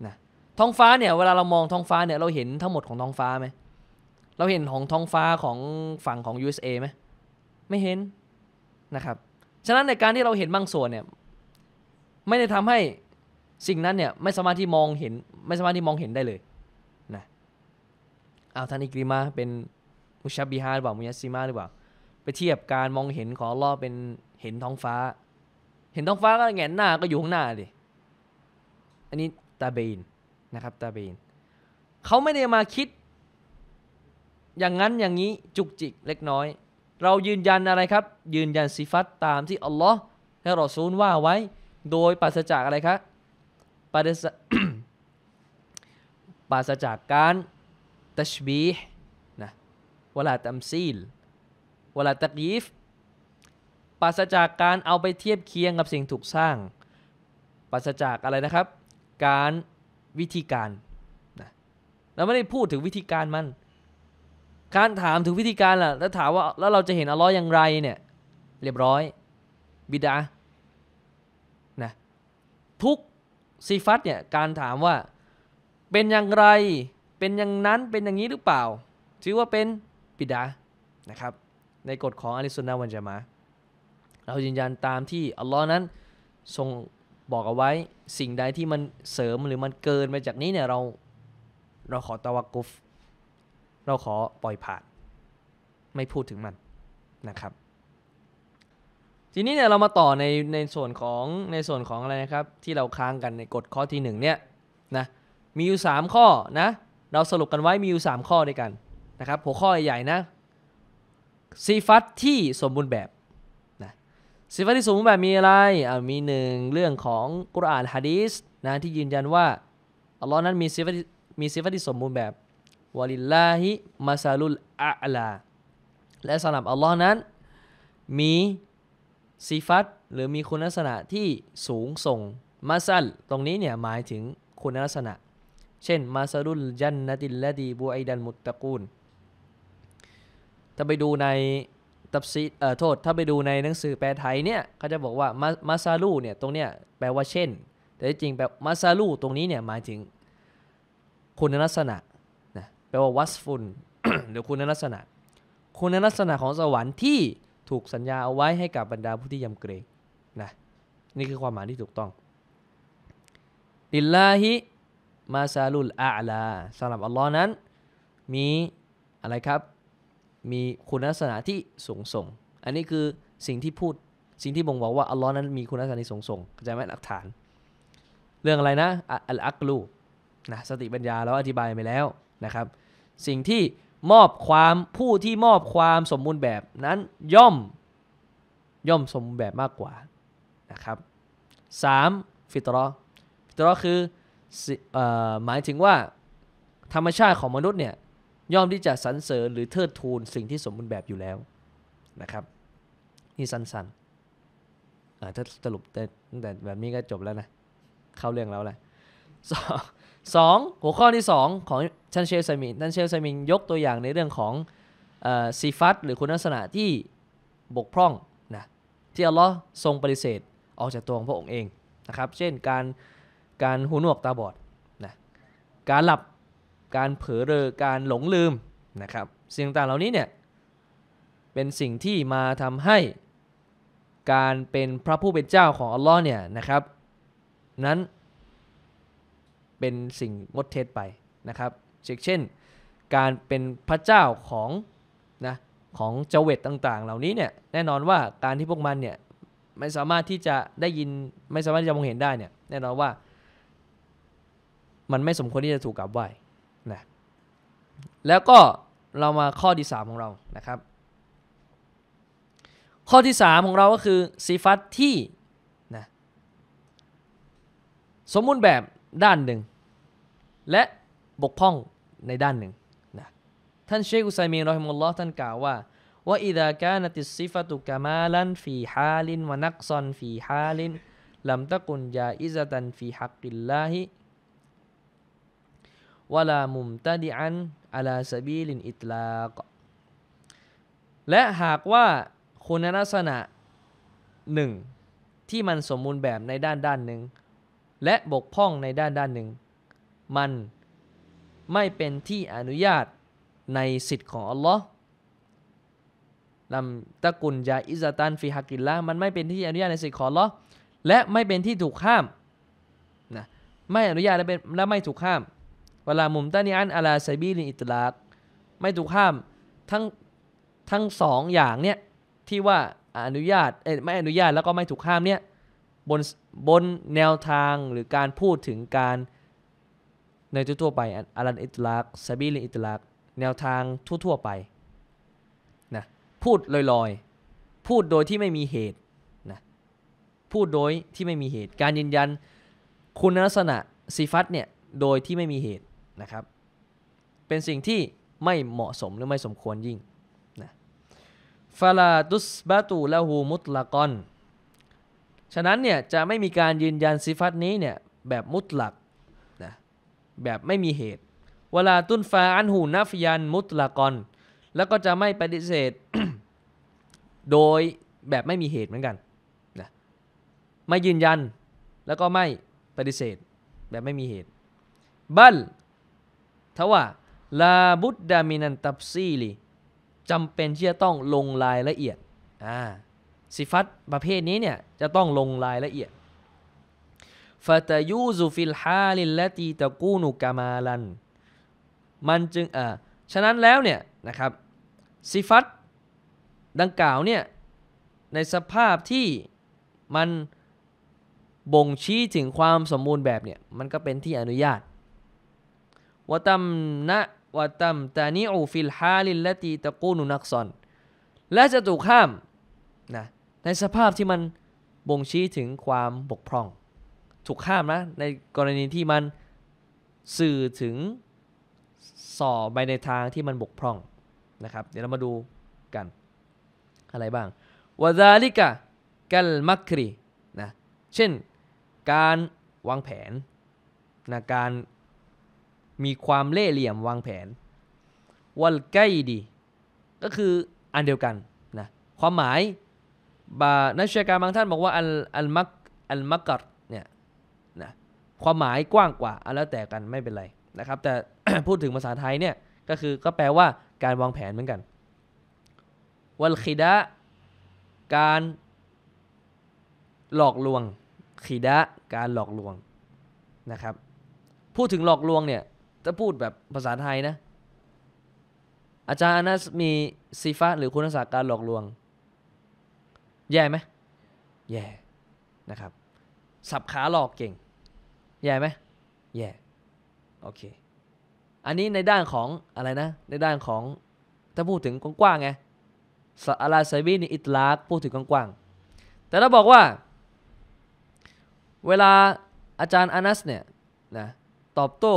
นะท้องฟ้า เนี่ย เวลาเรามองท้องฟ้าเนี่ยเราเห็นทั้งหมดของท้องฟ้าไหม เราเห็นของท้องฟ้าของฝั่งของ USA ไหมไม่เห็นนะครับ ฉะนั้นในการที่เราเห็นบางส่วนเนี่ยไม่ได้ทำให้สิ่งนั้นเนี่ยไม่สามารถที่มองเห็น ไม่สามารถที่มองเห็นได้เลยนะเอาท่านอิกริมาเป็นมุชบิฮาหรือเปล่ามุยซิมาหรือเปล่า ไปเทียบการมองเห็นของลอเป็นเห็นท้องฟ้า เห็นท้องฟ้าก็แงนหน้าก็อยู่ข้างหน้าดิอันนี้ตาเบนนะครับตาเบนเขาไม่ได้มาคิด อย่างนั้นอย่างนี้จุกจิกเล็กน้อย เรายืนยันอะไรครับ ยืนยันสิฟัตตามที่อัลลอฮ์และรอซูลว่าไว้ โดยปราศจากอะไรครับปราศจากการตัชบีห์วลาตัมซีลวลาตะกีฟปราศจากการเอาไปเทียบเคียงกับสิ่งถูกสร้างปราศจากอะไรนะครับ การวิธีการนะเราไม่ได้พูดถึงวิธีการมัน การถามถึงวิธีการล่ะแล้วถามว่าแล้วเราจะเห็นอัลลอฮ์อย่างไรเนี่ยเรียบร้อยบิดานะ ทุกซีฟัตเนี่ยการถามว่าเป็นอย่างไรเป็นอย่างนั้นเป็นอย่างนี้หรือเปล่าถือว่าเป็นปิดา นะครับ ในกฎของอัลิสุนนาวันจามะเรายืนยันตามที่อัลลอฮ์นั้นทรงบอกเอาไว้ สิ่งใดที่มันเสริมหรือมันเกินไปจากนี้เนี่ยเรา เราขอตะวักุฟ เราขอปล่อยผ่าน ไม่พูดถึงมันนะครับ ทีนี้เนี่ยเรามาต่อในในส่วนของในส่วนของอะไรนะครับ ที่เราค้างกันในกฎข้อที่หนึ่งเนี่ยนะ มีอยู่ 3 ข้อนะ เราสรุปกันไว้มีอยู่ 3 ข้อด้วยกันนะครับหัวข้อใหญ่ๆนะซีฟัตที่สมบูรณ์แบบนะซีฟัตที่สมบูรณ์แบบมีอะไรอามีหนึ่งเรื่องของกุรอานฮะดีสนะที่ยืนยันว่าอัลลอฮ์นั้นมีซีฟัตมีซีฟัตที่สมบูรณ์แบบวะลิลลาฮิมาซาลุลอาลาและสำหรับอัลลอฮ์นั้นมีซีฟัต หรือมีคุณลักษณะที่สูงส่งมาซัลตรงนี้เนี่ยหมายถึงคุณลักษณะ เช่นมาซาลุลยันนติลละดีบูไอดันมุตตะกูลถ้าไปดูในตับซีเอ่อโทษ ถ้าไปดูในหนังสือแปลไทยเนี่ยเขาจะบอกว่ามามาซาลูเนี่ยตรงเนี้ยแปลว่าเช่น แต่จริงแปลมาซาลูตรงนี้เนี่ยหมายถึง คุณลักษณะนะแปลว่าวัสฟุนหรือคุณลักษณะคุณลักษณะของสวรรค์ที่ถูกสัญญาเอาไว้ให้กับบรรดาผู้ที่ยำเกรงนะนี่คือความหมายที่ถูกต้องลิลลาฮิมาซาลุลอาลาสำหรับอัลลอฮ์นั้น มีอะไรครับมีคุณลักษณะที่สูงส่ง อันนี้คือสิ่งที่พูดสิ่งที่บ่งบอกว่าอัลลอฮ์นั้นมีคุณลักษณะที่สูงส่งเข้าใจไหมหลักฐาน เรื่องอะไรนะอัลอักลูนะสติปัญญาเราอธิบายไปแล้วนะครับ สิ่งที่มอบความผู้ที่มอบความสมบูรณ์แบบนั้นย่อมย่อมสมบูรณ์แบบมากกว่านะครับสามฟิตรอฟิตรอคืออหมายถึงว่าธรรมชาติของมนุษย์เนี่ยย่อมที่จะสรรเสริญหรือเทิดทูนสิ่งที่สมบูรณ์แบบอยู่แล้ว นะครับนี่สั้นๆถ้าสรุปแต่แต่แบบนี้ก็จบแล้วนะ เข้าเรื่องแล้วแหละสสองหัวข้อที่ 2 ของท่านเชลไซมินท่านเชลไซมินยกตัวอย่างในเรื่องของซีฟัตหรือคุณลักษณะที่บกพร่องนะที่อัลลอฮ์ทรงปฏิเสธออกจากตัวของพระองค์เองนะครับ เช่นการการหูหนวกตาบอดนะการหลับการเผลอเรอการหลงลืมนะครับสิ่งต่างเหล่านี้เนี่ยเป็นสิ่งที่มาทำให้การเป็นพระผู้เป็นเจ้าของอัลลอฮ์เนี่ยนะครับนั้นเป็นสิ่งมดเท็ไปนะครับเช่น การเป็นพระเจ้าของนะของเจเวตต่างๆเหล่านี้เนี่ยแน่นอนว่าการที่พวกมันเนี่ยไม่สามารถที่จะได้ยินไม่สามารถที่จะมองเห็นได้เนี่ยแน่นอนว่ามันไม่สมควรที่จะถูกกราบไหว้แล้วก็เรามาข้อที่ 3 ของเรานะครับ ข้อที่ 3 ของเราก็คือซีฟัตที่นะสมมุติแบบด้านหนึ่ง และบกพร่องในด้านหนึ่งนะท่านเชคอุัยมีรอฮิมุลลอฮ์ท่านกล่าวว่าว่าอิดะกานติซิฟตุกามาลันฟีฮาลินวะนักซอนฟีฮาลินลัมตะกุนยาอิซตันฟีฮักกิลลาฮิวลามุมตะดิอันอาลาซบีลินอิตลากและหากว่าคุณลักษณะหนึ่งที่มันสมบูรณ์แบบในด้านด้านหนึ่งและบกพร่องในด้านด้านหนึ่งมันไม่เป็นที่อนุญาต ในสิทธิ์ของอัลลอฮ์ลำตะกุลยาอิซาตันฟิฮักิลละมันไม่เป็นที่อนุญาตในสิทธิ์ของอัลลอฮ์และไม่เป็นที่ถูกห้าม นะ ไม่อนุญาตและไม่ถูกห้ามเวลามุมตานีอันอาลาไซบีลินอิตลากไม่ถูกห้ามทั้งทั้งสองอย่างเนี่ยที่ว่าอนุญาตไม่อนุญาตแล้วก็ไม่ถูกห้ามเนี่ยบนบนแนวทางหรือการพูดถึงการในทั่วไปอารันอิตลากซบีลินอิตลากแนวทางทั่วๆไปนะพูดลอยๆพูดโดยที่ไม่มีเหตุนะพูดโดยที่ไม่มีเหตุ การยืนยันคุณลักษณะซีฟัตเนี่ยโดยที่ไม่มีเหตุนะครับ เป็นสิ่งที่ไม่เหมาะสมหรือไม่สมควรยิ่งนะฟาลาตุสบาตูละหูมุตละกอน ฉะนั้นเนี่ยจะไม่มีการยืนยันซิฟัตนี้เนี่ยแบบมุตลักนะ แบบไม่มีเหตุ เวลาตุนฟาอันหูนัฟยันมุตละกอน แล้วก็จะไม่ปฏิเสธ โดยแบบไม่มีเหตุเหมือนกันนะ ไม่ยืนยันแล้วก็ไม่ปฏิเสธแบบไม่มีเหตุ บัลทว่าลาบุตดามินันตับซีลีจำเป็นที่จะต้องลงรายละเอียดอ่าสิฟัตประเภทนี้เนี่ยจะต้องลงรายละเอียดฟาตายูซูฟิลฮาลินและตีตะกูนุกามาลันมันจึงอ่าฉะนั้นแล้วเนี่ยนะครับสิฟัตดังกล่าวเนี่ยในสภาพที่มันบ่งชี้ถึงความสมบูรณ์แบบเนี่ยมันก็เป็นที่อนุญาตวะตัมนะวะตัมตานิอูฟิลฮาลิลละตีตะกูนุนักซอนและจะถูกห้ามนะในสภาพที่มันบ่งชี้ถึงความบกพร่อง ถูกห้ามนะในกรณีที่มันสื่อถึงส่อไปในทางที่มันบกพร่องนะครับ เดี๋ยวเรามาดูกันอะไรบ้างวะซาลิกะกัลมักรีนะเช่นการวางแผนนะการมีความเล่ห์เหลี่ยมวางแผนวัลไกดีก็คืออันเดียวกันนะความหมาย บานักวิชาการบางท่านบอกว่าอัลอัลมักอัลมักกัดเนี่ยนะความหมายกว้างกว่าอันแล้วแต่กันไม่เป็นไรนะครับแต่พูดถึงภาษาไทยเนี่ย ก็คือก็แปลว่าการวางแผนเหมือนกันวัลคิดะการหลอกลวงขีดะการหลอกลวงนะครับพูดถึงหลอกลวงเนี่ยถ้าพูดแบบภาษาไทยนะอาจารย์อานัสมีซีฟาหรือคุณศัสตร์การหลอกลวง แย่ไหมแย่นะครับสับขาหลอกเก่ง แย่ไหมแย่โอเคอันนี้ในด้านของอะไรนะในด้านของถ้าพูดถึงกว้างๆไงสาราไซบีนอิตลากพูดถึงกว้างๆแต่ถ้าบอกว่า เวลาอาจารย์อานัสเนี่ยนะตอบโต้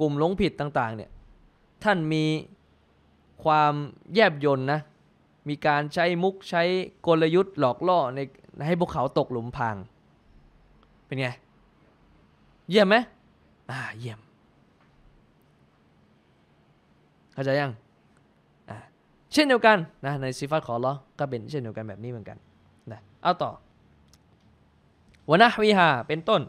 กลุ่มหลงผิดต่างๆเนี่ย ท่านมีความแยบยนนะมีการใช้มุกใช้กลยุทธ์หลอกล่อในให้พวกเขาตกหลุมพราง เป็นไง เยี่ยมไหมอ่าเยี่ยม เข้าใจยัง อ่าเช่นเดียวกันนะในซิฟัตขอร้อก็เป็นเช่นเดียวกันแบบนี้เหมือนกันนะเอาต่อวนะวิหาเป็นต้น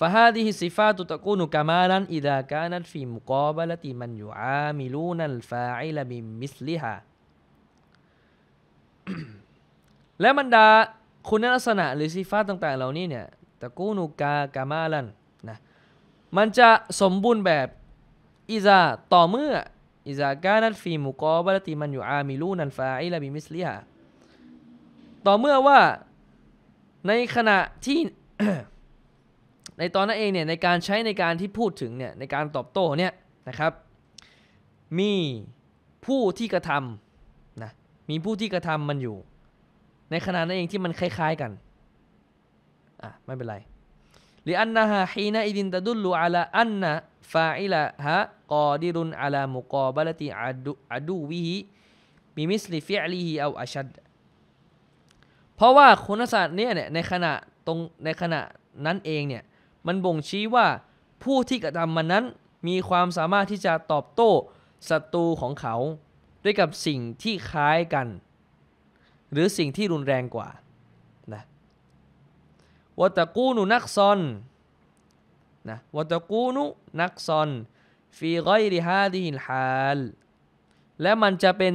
ฟาฮาดิฮิซิฟาตุตะกูนุกามาลันอิดากานัตฟิมุกอบะละติมันยูอามิลูนัลฟาอิลบิมิสลิฮาและบรรดาคุณลักษณะหรือซิฟาต่างๆเหล่านี้เนี่ยตะกูนุกากามาลันนะมันจะสมบูรณ์แบบอิซาต่อเมื่ออิซากานัตฟิมุกอบะละติมันยูอามิลูนัลฟาอิลบิมิสลิฮาต่อเมื่อว่าในขณะที่ในตอนนั้นเองเนี่ยในการใช้ในการที่พูดถึงเนี่ยในการตอบโต้เนี่ยนะครับมีผู้ที่กระทำนะมีผู้ที่กระทำมันอยู่ ในขณะนั้นเองที่มันคล้ายๆกัน อ่ะ ไม่เป็นไรหรืออันนะฮะฮีนาอิดินตะดุลลูอัลอันนะฟาอิละฮะกอดิรุนอัลามุกอบาลติอัดูอัดูวิฮิบิมิสลิฟิอลีฮิเอาอัชัดเพราะว่าคุณศาสตร์เนี่ยในขณะ ตรงในขณะนั้นเองเนี่ยมันบ่งชี้ว่าผู้ที่กระทำมันนั้นมีความสามารถที่จะตอบโต้ศัตรูของเขา ด้วยกับสิ่งที่คล้ายกัน หรือสิ่งที่รุนแรงกว่านะวัตกูนุนักซอนนะวัตกูนุนักซอน ฟีไกริฮาดีฮินฮาล และมันจะเป็น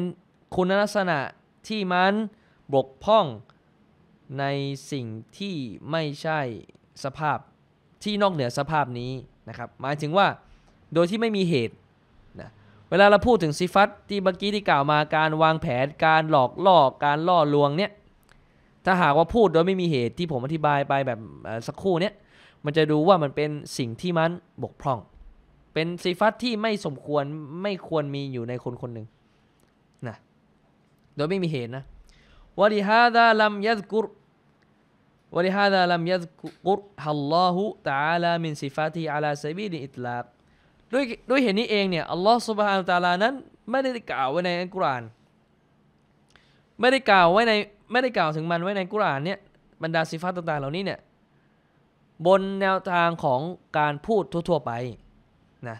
คุณลักษณะที่มันบกพร่องในสิ่งที่ไม่ใช่สภาพที่นอกเหนือสภาพนี้นะครับหมายถึงว่าโดยที่ไม่มีเหตุนะเวลาเราพูดถึงซิฟัตที่เมื่อกี้ที่กล่าวมาการวางแผนการหลอกล่อการล่อลวงเนี่ยถ้าหากว่าพูดโดยไม่มีเหตุที่ผมอธิบายไปแบบสักครู่เนี่ยมันจะดูว่ามันเป็นสิ่งที่มันบกพร่อง เป็นซิฟัตที่ไม่สมควรไม่ควรมีอยู่ในคนคนหนึ่งนะโดยไม่มีเหตุนะวะลิฮาดาลัมยัซกุร ولهذا لم يذكرها الله تعالى من صفاته على سبيل الإطلاق ด้วยด้วยเหตุนี้เองเนี่ยอัลลอฮ์ซุบฮานะตาลา นั้น ไม่ได้กล่าวไว้ในอัลกุรอานไม่ได้กล่าวไว้ในไม่ได้กล่าวถึงมันไว้ในกุรอานเนี่ยบรรดาสิฟาตต่างๆ เหล่านี้เนี่ยบนแนวทางของการพูดทั่วๆไปนะ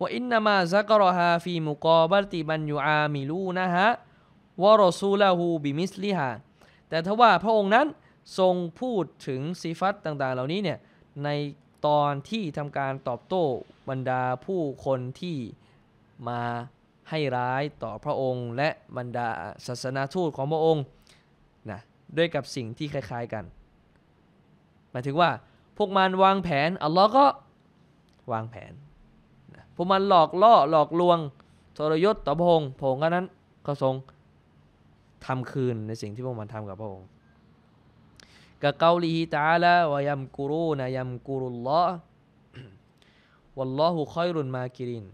ว่าอินนามาซักรอฮาฟีมุกอบัติบันยูอามิลูนะฮะวรอซูลาฮูบิมิสลิฮาแต่ถ้าว่าพระองค์นั้นทรงพูดถึงสีฟัตต่างๆ เหล่านี้เนี่ยในตอนที่ทำการตอบโต้บรรดาผู้คนที่มาให้ร้ายต่อพระองค์ และบรรดาศาสนาทูตของพระองค์นะด้วยกับสิ่งที่คล้าย ๆกันหมายถึงว่าพวกมันวางแผนอัลลอฮ์ก็วางแผนนะพวกมันหลอกล่อหลอกลวงทรยศต่อพระองค์พระองค์ก็นั้นก็ทรงทำคืนในสิ่งที่พวกมันทำกับพระองค์กะเกาลีฮิตาลาวายมกูรูนะยมกูรุลลอวัลลอฮุคอยรุนมากิริน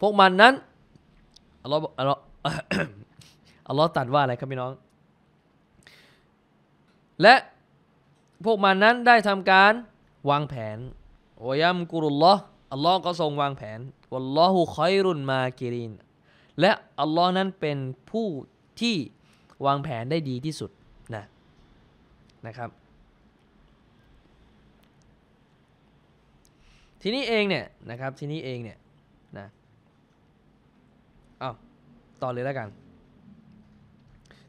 พวกมันนั้นอัลลอฮ์อัลลอฮ์ตัดว่าอะไรครับพี่น้องและพวกมันนั้นได้ทำการวางแผนวยัมกุรุลลอฮ์อัลลอฮ์ก็ทรงวางแผนวัลลอฮุคอยรุนมากิรินและ อัลลอฮ์นั้นเป็นผู้ที่วางแผนได้ดีที่สุดนะนะครับทีนี้เองเนี่ยนะครับทีนี้เองเนี่ยนะเอาต่อเลยแล้วกัน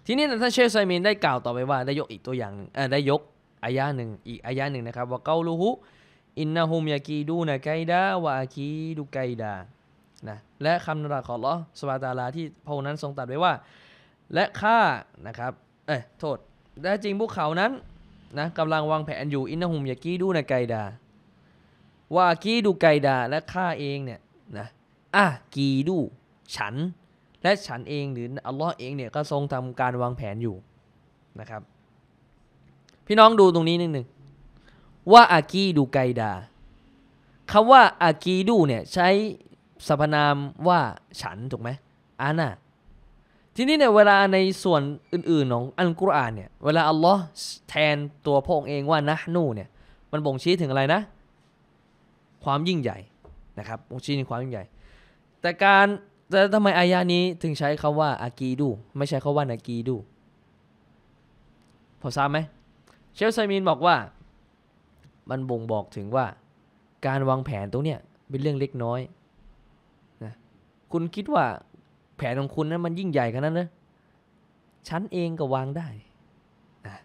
ทีนี้ ท่านเชฟไซมินได้กล่าวต่อไปว่า ได้ยกอีกตัวอย่างเออได้ยกอายะหนึ่งอีกอายะหนึ่งนะครับว่าเกาลูฮุอินนาฮุมยากีดูนะไกดาวะอาคีดูไกดานะและคำนราของลอสวาตาลาที่พระองค์นั้นทรงตัดไว้ว่า และข้านะครับเอ้โทษแต่จริงพวกเขานั้นนะกำลังวางแผนอยู่ อินนหุมยากีดูนไกดา ว่ากีดูไกดาและข้าเองเนี่ยนะอ่ะกีดู ฉัน และฉันเองหรืออัลลอฮ์เองเนี่ยก็ทรงทำการวางแผนอยู่นะครับ พี่น้องดูตรงนี้นิดหนึ่งว่าอากีดูไกดาคำว่าอากีดูเนี่ยใช้สรรพนามว่าฉันถูกไหมอานะทีนี้เนี่ยเวลาในส่วนอื่นๆของอัลกุรอานเนี่ยเวลาอัลลอฮ์แทนตัวพระองค์เองว่านะนู่เนี่ยมันบ่งชี้ถึงอะไรนะ ความยิ่งใหญ่ นะครับบ่งชี้ถึงความยิ่งใหญ่ แต่การแต่ทำไมอายะนี้ถึงใช้คาว่าอากีดูไม่ใช้คาว่านากีดู พอทราบไหมเชลซมินบอกว่ามันบ่งบอกถึงว่าการวางแผนตรงเนี้ยเป็นเรื่องเล็กน้อยคุณคิดว่าแผนของคุณนั้นมันยิ่งใหญ่ขนาดนั้นนะ ฉันเองก็วางได้นะ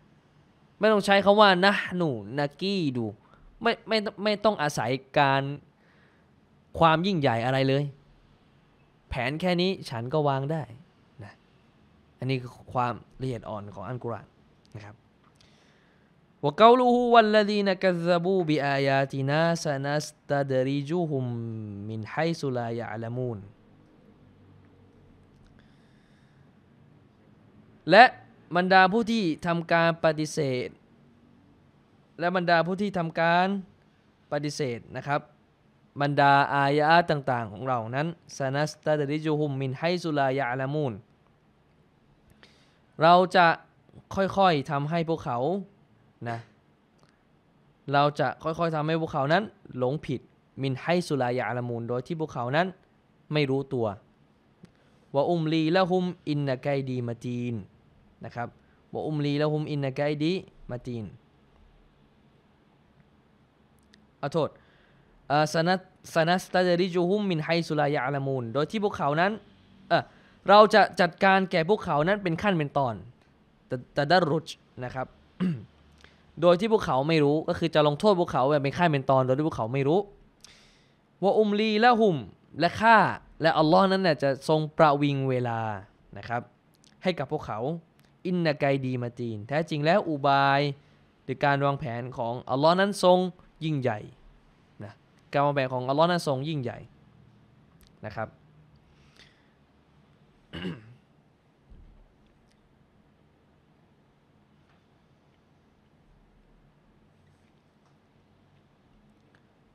ไม่ต้องใช้คาว่านะหนูนากี้ดูไม่ไม่ไม่ต้องอาศัยการความยิ่งใหญ่อะไรเลย แผนแค่นี้ฉันก็วางได้นะอันนี้คือความละเอียดอ่อนของอัลกุรอานนะครับว่าเกาลูฮูวัลลดีนกะซบูบิอายาตินาสนัสตดริจูฮุมมินไฮซุลายะลามูนและบรรดาผู้ที่ทำการปฏิเสธ และบรรดาผู้ที่ทำการปฏิเสธนะครับ บรรดาอายะต่าง ๆ ของเรานั้นซานัสตาดริจูฮุม มินไฮซุลายะลามูนเราจะค่อย ๆทำให้พวกเขานะเราจะค่อย ๆทำให้พวกเขานั้น หลงผิดมินไฮซุลายะลามูนโดยที่พวกเขานั้นไม่รู้ตัวว่าอุมลีและฮุมอินนากดีมาจีนนะครับวอุมลีและฮุมอินนกายดีมาตีนอาโทษสนัสสนัสตาจริจูฮุมมินไฮสุลายะอาลามูนโดยที่พวกเขานั้น เออเราจะจัดการแก่พวกเขานั้นเป็นขั้นเป็นตอน แต่แต่ดัรุจนะครับ โดยที่พวกเขาไม่รู้ ก็คือจะลงโทษพวกเขาแบบเป็นขั้นเป็นตอน โดยที่พวกเขาไม่รู้ ว่าอุมลีและหุมและข้าและอัลลอฮ์นั้นเนี่ยจะทรงประวิงเวลา นะครับ ให้กับพวกเขาอินนาไกดีมาจีน แท้จริงแล้วอุบายหรือการวางแผนของอัลลอฮ์นั้นทรงยิ่งใหญ่นะการวางแผนของอัลลอฮ์นั้นทรงยิ่งใหญ่นะครับ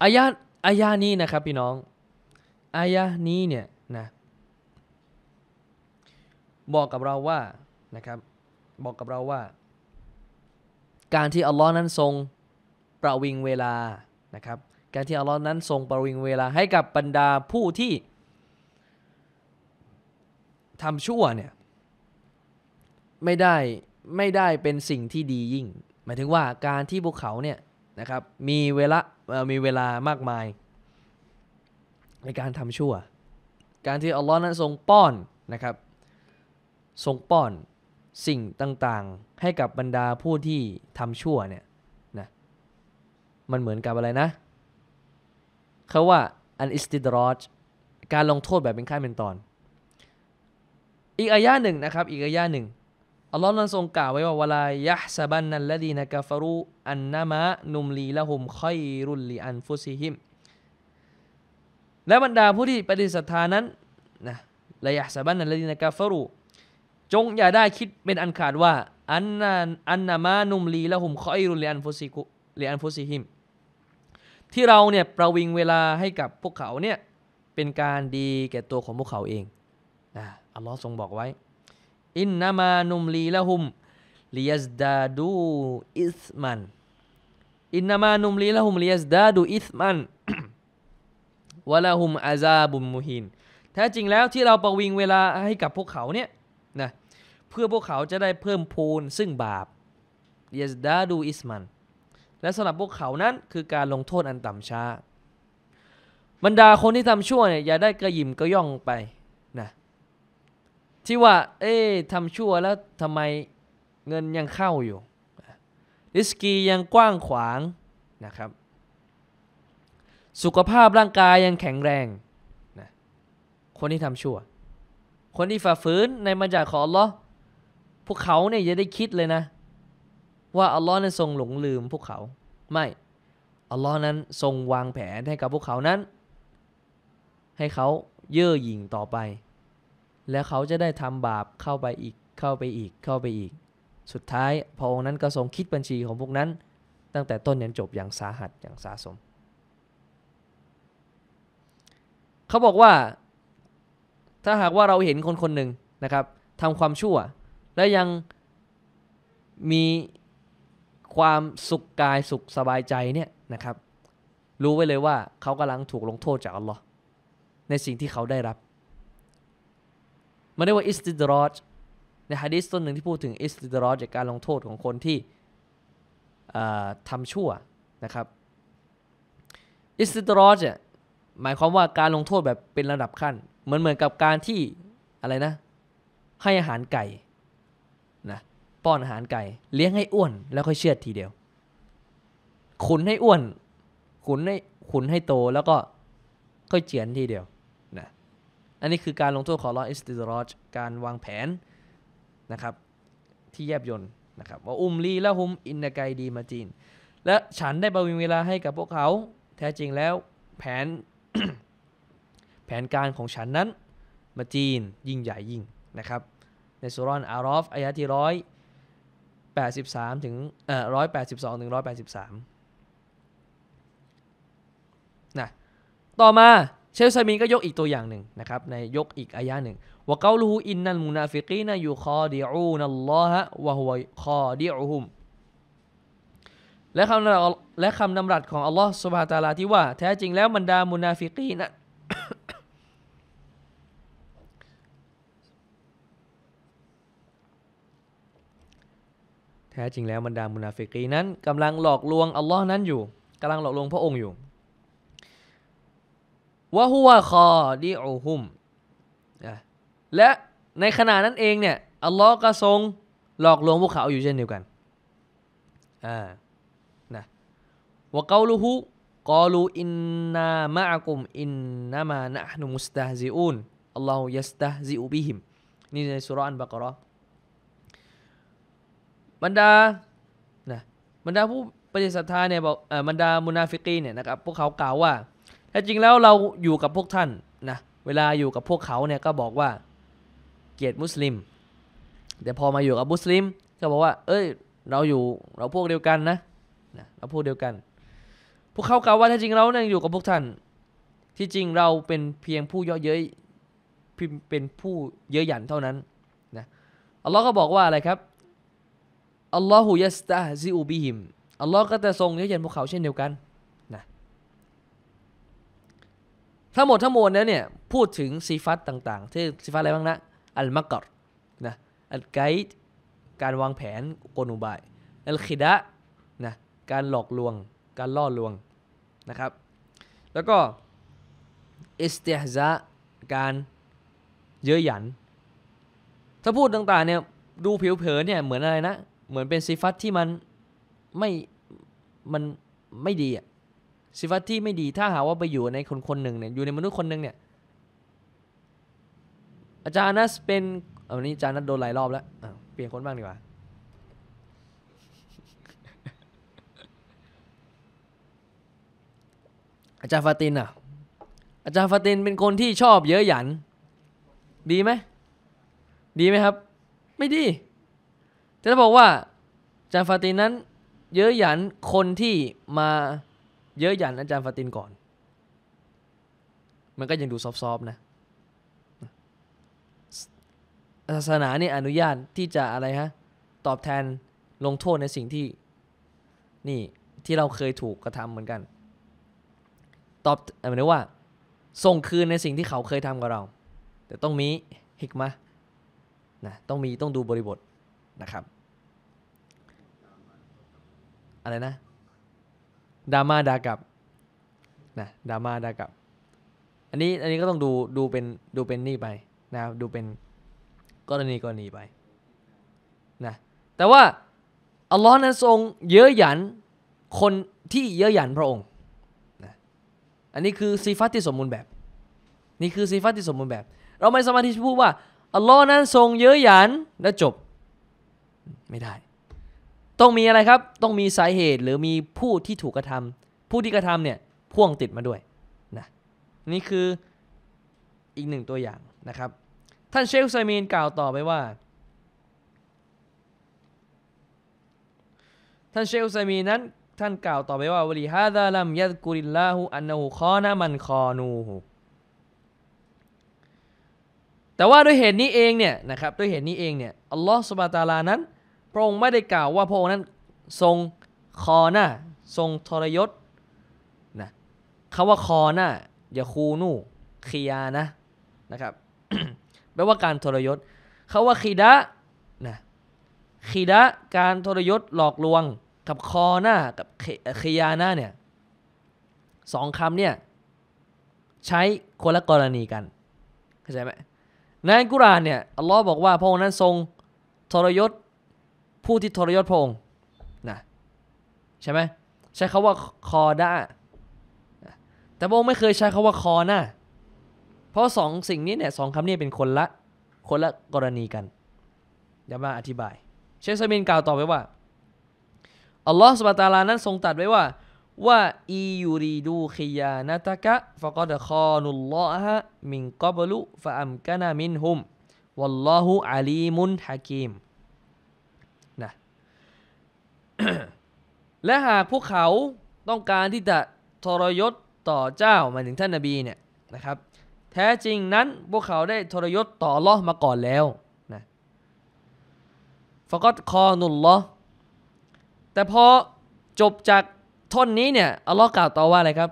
อายะอายะนี้นะครับพี่น้องอายะนี้เนี่ยนะบอกกับเราว่านะครับบอกกับเราว่า การที่อัลลอฮ์นั้นทรงประวิงเวลานะครับการที่อัลลอฮ์นั้น ทรงประวิงเวลาให้กับบรรดาผู้ที่ทำชั่วเนี่ย ไม่ได้ไม่ได้เป็นสิ่งที่ดียิ่ง หมายถึงว่าการที่พวกเขาเนี่ยนะครับมีเวลามีเวลามากมาย ในการทำชั่ว การที่อัลลอฮ์นั้นทรงป้อนนะครับทรงป้อนสิ่งต่างๆให้กับบรรดาผู้ที่ทำชั่วเนี่ยนะมันเหมือนกับอะไรนะเขาว่าอันอิสติดรอจการลงโทษแบบเป็นขั้นเป็นตอน อีกอายะหนึ่งนะครับ อีกอายะหนึ่งอัลลอฮ์นั้นทรงกล่าวไว้ว่าวลายะซาบันนัลละดีนกาฟารู อันนามะนุมลีละหุมคอยรุลลีอันฟุซิฮิม และบรรดาผู้ที่ปฏิสัทธานั้นนะละยะซาบันนัลละดีนกาฟารูจงอย่าได้คิดเป็นอันขาดว่าอันนาอันนามานุมลีและหุมคอยรุลีอันฟุซิกุลีอันฟุซิฮิมที่เราเนี่ยประวิงเวลาให้กับพวกเขาเนี่ยเป็นการดีแก่ตัวของพวกเขาเองนะอัลลอฮ์ทรงบอกไว้อินนามานุมลีละหุมลียสดาดูอิสมันอินนามานุมลีละหุมลียสดาดูอิสมันวะละหุมอาซาบุมมุฮินแท้จริงแล้วที่เราประวิงเวลาให้กับพวกเขาเนี่ยนะเพื่อพวกเขาจะได้เพิ่มพูนซึ่งบาปเยสดาดูอิสมันและสำหรับพวกเขานั้นคือการลงโทษอันต่ำช้าบรรดาคนที่ทำชั่วเนี่ยอย่าได้กระยิมกระย่องไปนะ ที่ว่าเอ๊ะทำชั่วแล้วทำไมเงินยังเข้าอยู่ ริสกียังกว้างขวางนะครับ สุขภาพร่างกายยังแข็งแรงนะ คนที่ทำชั่ว คนที่ฝ่าฝืนในมรจจาของอัลลอฮ์พวกเขาเนี่ยจะได้คิดเลยนะ ว่าอัลลอฮ์นั้นทรงหลงลืมพวกเขาไม่อัลลอฮ์นั้นทรงวางแผนให้กับพวกเขานั้น ให้เขาเย่อหยิ่งต่อไป และเขาจะได้ทำบาปเข้าไปอีกเข้าไปอีก เข้าไปอีก สุดท้ายพระองค์นั้นก็ทรงคิดบัญชีของพวกนั้น ตั้งแต่ต้นจนจบอย่างสาหัสอย่างสาสมเขาบอกว่า ถ้าหากว่าเราเห็นคนคนหนึ่งนะครับทำความชั่วและยังมีความสุขกายสุขสบายใจเนี่ยนะครับรู้ไว้เลยว่าเขากำลังถูกลงโทษจากอัลลอฮ์ในสิ่งที่เขาได้รับมันเรียกว่าอิสติดรอจในฮะดิษต้นหนึ่งที่พูดถึงอิสติดรอจจากการลงโทษของคนที่ทำชั่วนะครับอิสติดรอจเนี่ยหมายความว่าการลงโทษแบบเป็นระดับขั้น เหมือนเหมือนกับการที่อะไรนะ ให้อาหารไก่ป้อนอาหารไก่เลี้ยงให้อ้วนแล้วค่อยเชือดทีเดียว ขุนให้อ้วนขุนให้ขุนให้โตแล้วก็ค่อยเจียนทีเดียวนะอันนี้คือการลงโทษของลออิสติรอจการวางแผนนะครับที่แยบยนนะครับว่าอุมลีและฮุมอินนไกดีมาจีน และฉันได้ประวิงเวลาให้กับพวกเขาแท้จริงแล้วแผนแผนการของฉันนั้น มาจีนยิ่งใหญ่ยิ่งนะครับในสุรอนอารอฟอายะที่ร้อย83ถึงเอ่อ182ถึง183นะต่อมาเชลซามินก็ยกอีกตัวอย่างหนึ่งนะครับในยกอีกอายะหนึ่งว่าเกาลูอินนันมุนาฟิกีนอยู่คอดิอูนัลลอฮะวะฮุวคอดิอูฮุมและคำและคำนำรัสของอัลลอฮ์สุบฮาตาลาที่ว่าแท้จริงแล้วบรรดามุนาฟิกีนะแท้จริงแล้วบรรดามุนาฟิกีนั้นกำลังหลอกลวงอัลลอฮ์นั้นอยู่กำลังหลอกลวงพระองค์อยู่วะฮุวะคอดีอูฮุมและในขณะนั้นเองเนี่ยอัลลอฮ์ก็ทรงหลอกลวงพวกเขาอยู่เช่นเดียวกันอ่านะวะเกาลูฮุกอลูอินนามะกุมอินนามานะฮ์นุมุสตาฮซิอูนอัลลอฮ์ยัสตาฮซิอูบิฮิมนี่ในสุรานบะกรอบรรดา นะ บรรดาผู้ปฏิสัทธาเนี่ยบอกบรรดา มุนาฟิกีเนี่ย นะครับ พวกเขา กล่าวว่าแท้จริงแล้ว เรา อยู่กับ พวกท่าน นะ เวลา อยู่กับ พวกเขา เนี่ย ก็ บอกว่า เกียรติมุสลิมแต่พอมาอยู่กับมุสลิม ก็บอกว่า เอ้ย เราอยู่ เราพวกเดียวกันนะ นะ เราพวกเดียวกัน พวกเขา กล่าวว่าแท้จริงเราเนี่ยอยู่กับพวกท่าน ที่จริงเราเป็นเพียงผู้เยาะเย้ยเป็นผู้เยอะหยันเท่านั้น นะอัลลอฮ์ก็บอกว่าอะไรครับอัลลอฮฺยัสตาซิอูบิฮิม อัลลอฮ์ก็จะทรงเยียวยาพวกเขาเช่นเดียวกันนะทั้งหมดทั้งมวลนั้นเนี่ยพูดถึงซีฟัตต่างๆ ที่ซีฟัตอะไรบ้างนะ อัลมักกรนะอัลไกด์การวางแผนกลอุบายอัลคิดะนะ การหลอกลวง การล่อลวงนะครับ แล้วก็อิสติฮซะการเย้ยหยัน ถ้าพูดต่างๆ เนี่ยดูผิวเผินเนี่ยเหมือนอะไรนะเหมือนเป็นซีฟัตที่มันไม่ มันไม่ดีอะซีฟัตที่ไม่ดี ถ้าหาว่าไปอยู่ในคนคนหนึ่งเนี่ย อยู่ในมนุษย์คนหนึ่งเนี่ย อาจารย์นัสเป็นวันนี้อาจารย์นัสโดนหลายรอบแล้วเปลี่ยนคนบ้างดีกว่า อาจารย์ฟาตินอ่ะอาจารย์ฟาตินเป็นคนที่ชอบเยอะหยัน ดีไหม ดีไหมครับ ไม่ดีแต่ถ้าบอกว่าอาจารย์ฟาตินนั้น เย้ยหยันคนที่มาเย้ยหยันอาจารย์ฟาตินก่อน มันก็ยังดูซอฟๆนะศาสนาเนี่ยอนุญาตที่จะอะไรฮะตอบแทนลงโทษในสิ่งที่ นี่ที่เราเคยถูกกระทำเหมือนกันตอบหมายถึงว่าส่งคืนในสิ่งที่เขาเคยทำกับเรา แต่ต้องมีฮิกมะนะต้องมีต้องดูบริบทนะครับอะไรนะดราม่าดากับนะดราม่าดากับอันนี้อันนี้ก็ต้องดูดูเป็นดูเป็นนี่ไปนะครับดูเป็นกรณีกรณีไปนะแต่ว่าอัลลอฮ์นั้นทรงเย้ยหยันคนที่เย้ยหยันพระองค์นะอันนี้คือซีฟัตที่สมบูรณ์แบบ นี่คือซีฟัตที่สมบูรณ์แบบ เราไม่สามารถที่จะพูดว่าอัลลอฮ์นั้นทรงเย้ยหยันและจบไม่ได้ต้องมีอะไรครับ ต้องมีสาเหตุหรือมีผู้ที่ถูกกระทำ ผู้ที่กระทำเนี่ยพ่วงติดมาด้วยนะ นี่คืออีกหนึ่งตัวอย่างนะครับ ท่านเชคไซมีนกล่าวต่อไปว่า ท่านเชคไซมีนนั้นท่านกล่าวต่อไปว่าวลีฮาดาลัมยัดกุริลลาหูอันนูคอนามันคอนูหูแต่ว่าด้วยเหตุนี้เองเนี่ยนะครับด้วยเหตุนี้เองเนี่ยอัลลอฮฺสุบะตาลานั้นพระองค์ไม่ได้กล่าวว่าพระองค์นั้นทรงคอหน้าทรงทรยศนะคำว่าคอหน้าอย่าคูนู่คียานะนะครับแปลว่าการทรยศคาว่าคีดะนะคีดะการทรยศหลอกลวงกับคอหน้ากับคียาหน้าเนี่ยสองคำเนี่ยใช้คนละกรณีกันเข้าใจไหมในกุรานเนี่ยอัลลอฮ์บอกว่าพระองค์นั้นทรงทรยศผู้ที่ทรยศพระองค์นะใช่ไหมใช้คาว่าคอด้าแต่พระองค์ไม่เคยใช้คาว่าคอหน้าเพราะสองสิ่งนี้เนี่ยสองคำนี้เป็นคนละคนละกรณีกัน เดี๋ยวมาอธิบาย เชสเมินกล่าวต่อไปว่า อัลลอฮฺสุบตาลานั้นทรงตัดไว้ว่าว่าอียูรีดูขียานาตะกะ ฟะกอดคอนุลลอฮะ มิงกอบลุฟะอัมกานามินฮุมวัลลอฮุอาลีมุนฮะกิมและหากพวกเขาต้องการที่จะทรยศต่อเจ้าหมายถึงท่านนาบีเนี่ยนะครับแท้จริงนั้นพวกเขาได้ทรยศต่อลอมาก่อนแล้วนะฟกตคอนุลลอแต่พอจบจากท่อนนี้เนี่ยอัลลอฮ์กล่าวต่อว่าอะไรครับ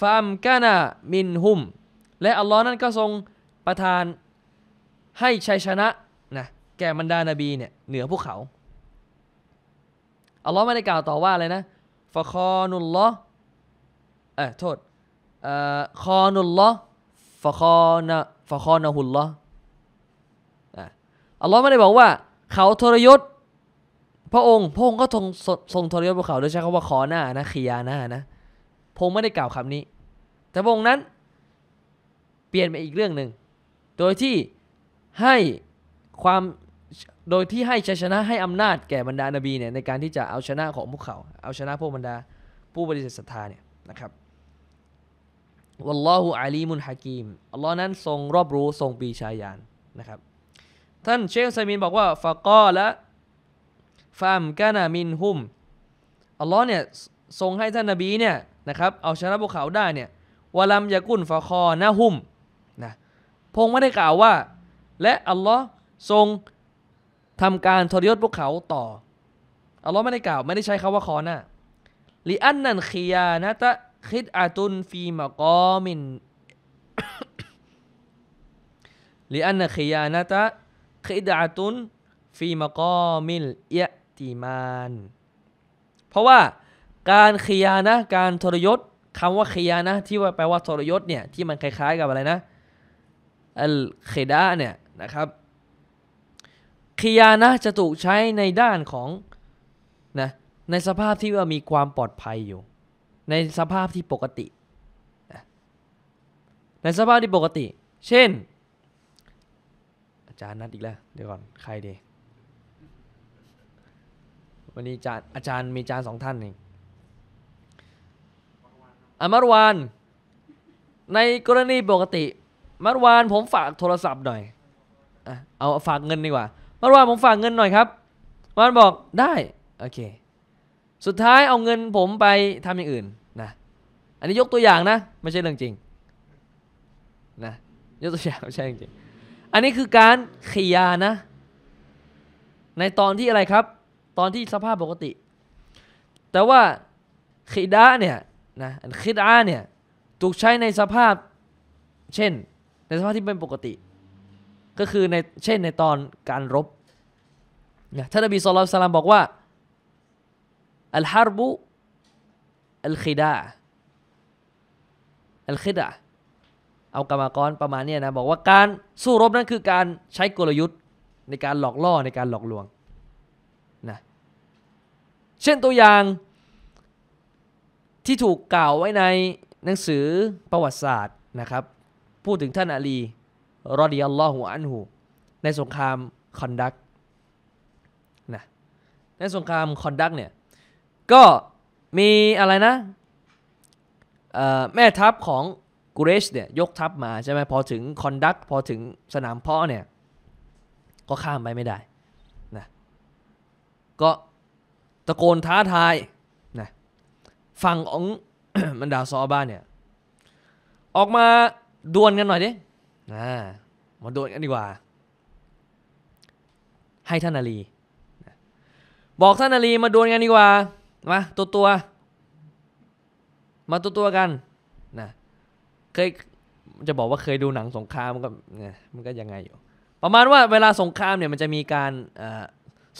ฟามกานามินหุม และอัลลอฮ์นั้นก็ทรงประทานให้ชัยชนะนะ แก่บรรดานาบีเนี่ยเหนือพวกเขาอัลลอฮ์ไม่ได้กล่าวต่อว่าอะไรนะฟะคอนุลลอเออโทษเอ่อคอนุลลอฟะคอนะฟะคอนะฮุลลออัลลอฮ์ไม่ได้บอกว่าเขาทรยศพระองค์ พระองค์ก็ทรงทรงทรยศพวกเขาโดยใช้คำว่า คอหน้านะขียาหน้านะ พระองค์ไม่ได้กล่าวคำนี้ แต่พระองค์นั้นเปลี่ยนไปอีกเรื่องหนึ่ง โดยที่ให้ความโดยที่ให้ชัยชนะให้อำนาจแก่บรรดานบีเนี่ย ในการที่จะเอาชนะของพวกเขาเอาชนะพวกบรรดาผู้ปฏิเสธศรัทธาเนี่ยนะครับวัลลอฮุอาลีมุนฮากีมอัลลอฮ์นั้นทรงรอบรู้ทรงปีชายานนะครับ ท่านเชคไซมินบอกว่าฟากอและฟามกานามินฮุมอัลลอฮ์เนี่ยทรงให้ท่านนบีเนี่ยนะครับเอาชนะพวกเขาได้เนี่ยวาลัมยากุนฟาคอนะฮุมนะพงไม่ได้กล่าวว่า และอัลลอฮ์ทรงทำการทรยศพวกเขาต่ออัลลอฮ์ไม่ได้กล่าวไม่ได้ใช้คาว่าคอนะลิอันนันคียานะตะคิดอาตุนฟีมะกอมินลิอันนันคียานะตะคิดอาตุนฟีมะกอมินเยติมานเพราะว่าการคียานะ การทรยศคำว่าคียานะ ที่ว่าแปลว่าทรยศเนี่ยที่มันคล้ายๆกับอะไรนะอัลเคดาเนี่ยนะครับคียานะจะถูกใช้ในด้านของนะในสภาพที่ ว่า มีความปลอดภัยอยู่ ในสภาพที่ปกติ ในสภาพที่ปกติ เช่น อาจารย์ นัดอีก แล้ว เดี๋ยวก่อน ใครดีวันนี้ อาจารย์อาจารย์มีอาจารย์สองท่าน เองอมารวานในกรณีปกติมารวานผมฝากโทรศัพท์หน่อยเอาฝากเงินดีกว่ามันว่าผมฝากเงินหน่อยครับมันบอกได้โอเคสุดท้ายเอาเงินผมไปทำอย่างอื่นนะอันนี้ยกตัวอย่างนะไม่ใช่เรื่องจริงนะยกตัวอย่างไม่ใช่เรื่องจริง อันนี้คือการขยานะในตอนที่อะไรครับ ตอนที่สภาพปกติ แต่ว่าขิดาเนี่ยนะขิดาเนี่ยถูกใช้ในสภาพเช่น ในสภาพที่เป็นปกติก็คือในเช่นในตอนการรบนะท่านนบีสุลต่านบอกว่าอัลฮารบุอัลคิดาอัลคิดาเอากรรมกรประมาณนี้นะ บอกว่าการสู้รบนั้นคือการใช้กลยุทธ์ในการหลอกล่อในการหลอกลวงนะเช่นตัวอย่างที่ถูกกล่าวไว้ในหนังสือประวัติศาสตร์นะครับพูดถึงท่านอาลีรอดิอัลลอฮุอันหูในสงครามคอนดักนะในสงครามคอนดักเนี่ยก็มีอะไรนะแม่ทัพของ กุเรชเนี่ยยกทัพมาใช่ไหมพอถึงคอนดักพอถึงสนามเพาะเนี่ยก็ข้ามไปไม่ได้นะก็ตะโกนท้าทายนะฝั่งของบรรดาซอบ้านเนี่ยออกมาดวลกันหน่อยดินะมาโดนกันดีกว่า ให้ท่านอาลี บอกท่านอาลีมาดวลกันดีกว่า มาตัวตัว มาตัวตัวกันนะ เคยจะบอกว่าเคยดูหนังสงครามมันก็มันก็ยังไงอยู่ ประมาณว่าเวลาสงครามเนี่ยมันจะมีการอ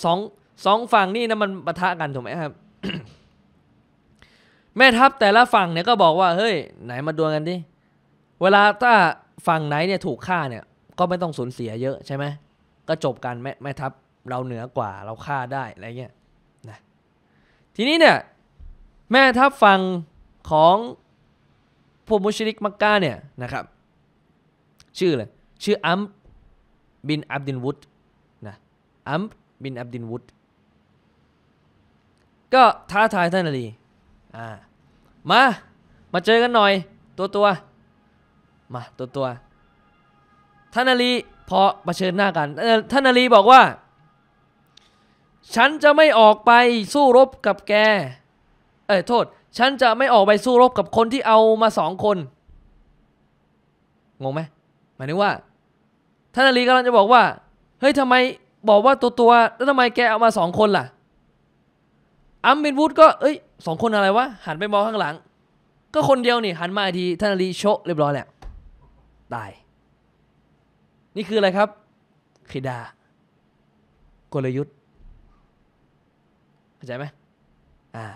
สองสองฝั่งนี่นะมันปะทะกันถูกไหมครับ แม่ทัพแต่ละฝั่งเนี่ยก็บอกว่า เฮ้ยไหนมาดวลกันดิ เวลาถ้าฝั่งไหนเนี่ยถูกฆ่าเนี่ย ก็ไม่ต้องสูญเสียเยอะใช่ไหมก็จบกันแม่แม่ทัพเราเหนือกว่าเราฆ่าได้อะไรเงี้ยนะทีนี้เนี่ย แม่ทัพฝั่งของพวกมุชริกมักกะเนี่ยนะครับ ชื่อเลยชื่ออัมบินอับดินวุฒนะอัมบินอับดินวุฒก็ท้าทายท่านอลีอ่ามามาเจอกันหน่อยตัวตัวมาตัวตัวท่านอาลีพอเผชิญหน้ากันท่านอาลีบอกว่า ฉันจะไม่ออกไปสู้รบกับแก เอ้ยโทษ ฉันจะไม่ออกไปสู้รบกับคนที่เอามาสองคน งงไหมหมายถึงว่าท่านอาลีกำลังจะบอกว่า เฮ้ยทำไม บอกว่าตัวตัว แล้วทำไมแกเอามาสองคนล่ะ อัมบินวูดก็เอ้ยสองคนอะไรวะ หันไปมองข้างหลัง ก็คนเดียวนี่ หันมาทีท่านอาลีโชะเรียบร้อยแหละตาย นี่คืออะไรครับ คิดา กลยุทธ์ เข้าใจไหมอ่า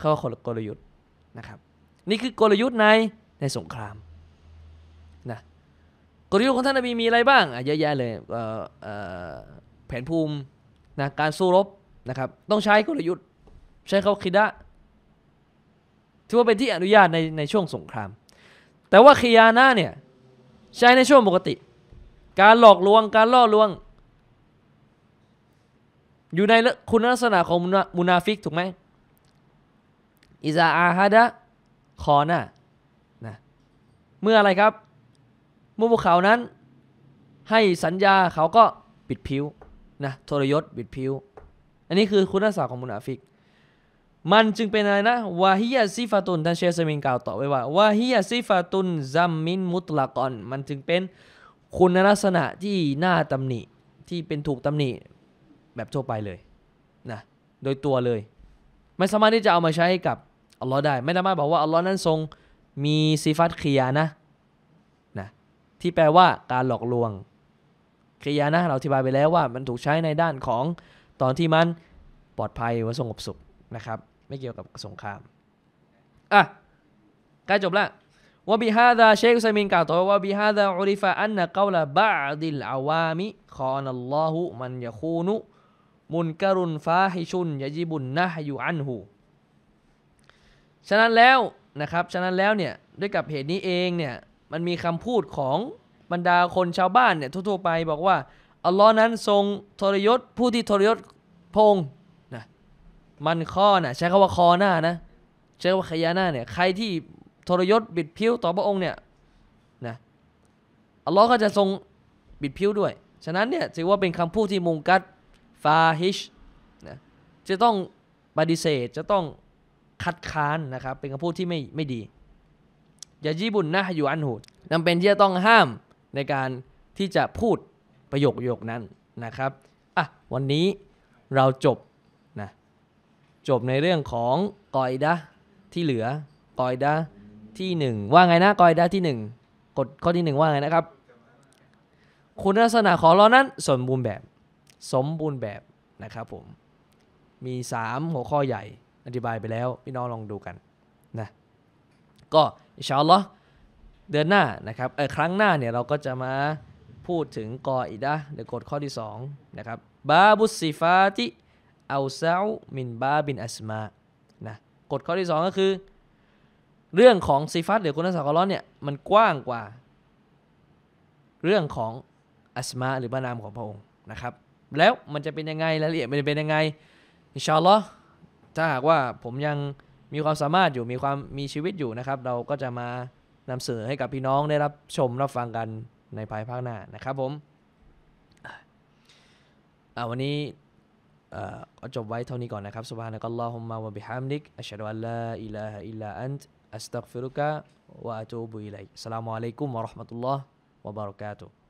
เข้าคนกลยุทธ์นะครับ นี่คือกลยุทธ์ในในสงครามนะ กลยุทธ์ของท่านอบีมีอะไรบ้างอ่เยอะแยะเลยเ่แผนภูมินะ การสู้รบนะครับ ต้องใช้กลยุทธ์ ใช้เขาคิดะถือว่าเป็นที่อนุญาตในในช่วงสงคราม แต่ว่าคียาน่าเนี่ยใช้ในช่วงปกติ การหลอกลวงการล่อลวง อยู่ในคุณลักษณะของมุนาฟิกถูกไหมอิซาอาฮาดะคอนะนะเมื่ออะไรครับ เมื่อพวกเขานั้น ให้สัญญาเขาก็ปิดผิวนะทรยศปิดผิวอันนี้คือคุณลักษณะของมุนาฟิกมันจึงเป็นอะไรนะวาฮิยาซิฟาตุนท่านเชสมินกล่าวต่อไปว่าวาฮิยาซิฟาตุนซัมมินมุตลากอนมันจึงเป็นคุณลักษณะที่น่าตำหนิ ที่เป็นถูกตำหนิ แบบทั่วไปเลยนะ โดยตัวเลย ไม่สามารถที่จะเอามาใช้กับอัลลอฮ์ได้ ไม่สามารถบอกว่าอัลลอฮ์นั้นทรงมีซิฟัตคียานะนะ ที่แปลว่าการหลอกลวงคียานะ เราอธิบายไปแล้วว่ามันถูกใช้ในด้านของตอนที่มันปลอดภัยว่าสงบสุขนะครับไม่เกี่ยวกับสงคราม อ่ะใกล้จบละว่าบิฮาดาเชคซามินกล่าวต่อว่าบิฮาดาอุริฟะอันนะกาลาบะดิลอาวามิ คอนัลลอฮุมันยะคูนุ มุนกรุนฟาฮิชุนยะจิบุนนะฮยูอันหูฉะนั้นแล้วนะครับ ฉะนั้นแล้วเนี่ยด้วยกับเหตุนี้เองเนี่ยมันมีคำพูดของบรรดาคนชาวบ้านเนี่ยทั่วๆไปบอกว่า อัลลอฮ์นั้นทรงทรยศผู้ที่ทรยศพงมันข้อน่ะใช้คำว่าคอหน้านะใช้คำว่าขยาหน้าเนี่ยใครที่ทรยศ บิดผิวต่อพระองค์เนี่ยนะอัลลอฮ์ก็จะทรงบิดผิวด้วย ฉะนั้นเนี่ยถือว่าเป็นคำพูดที่มุงกัดฟาฮิชนะจะต้องปฏิเสธจะต้องคัดค้านนะครับ เป็นคำพูดที่ไม่ไม่ดียาจีบุญนะอยู่อันหูจำเป็นที่จะต้องห้ามในการที่จะพูดประโยคโยคนั้นนะครับอ่ะวันนี้เราจบจบในเรื่องของ กอยดะที่เหลือ กอยดะที่หนึ่งว่าไงนะ กอยดะที่หนึ่งกดข้อที่หนึ่งว่าไงนะครับ คุณลักษณะของเรานั้นสมบูรณ์แบบสมบูรณ์แบบนะครับผม มี 3 หัวข้อใหญ่อธิบายไปแล้ว พี่น้องลองดูกันนะก็อิชาอัลลอฮ์เดือนหน้านะครับเออครั้งหน้าเนี่ยเราก็จะมาพูดถึง กออิดะี๋ยวกดข้อที่2นะครับบาบุสิฟาติเอาซามินบาบินอัสมา นะกฎข้อที่ 2 ก็คือ เรื่องของ ซีฟัตหรือคุณสักรอนเนี่ยมันกว้างกว่าเรื่องของ อัสมาหรือพระนามของพระองค์นะครับ แล้วมันจะเป็นยังไงรายละเอียดมันจะเป็นยังไงอินชาอัลลอฮ์ถ้าหากว่าผมยังมีความสามารถอยู่มีความมีชีวิตอยู่นะครับ เราก็จะมานำเสนอให้กับพี่น้องได้รับชมรับฟังกันในภายภาคหน้านะครับ ผมวันนี้ก็จบไว้เท่านี้ก่อนนะครับสุบฮานะกัลลอฮุมมาวะบิฮัมดิกอัชฮะดุอัลลาอิลาฮะอิลลาอันตอัสตัฆฟิรุกะวะอะตูบุอิลัยอัสสลามุอะลัยกุมวะเราะห์มะตุลลอฮ์วะบะเราะกาตุฮ์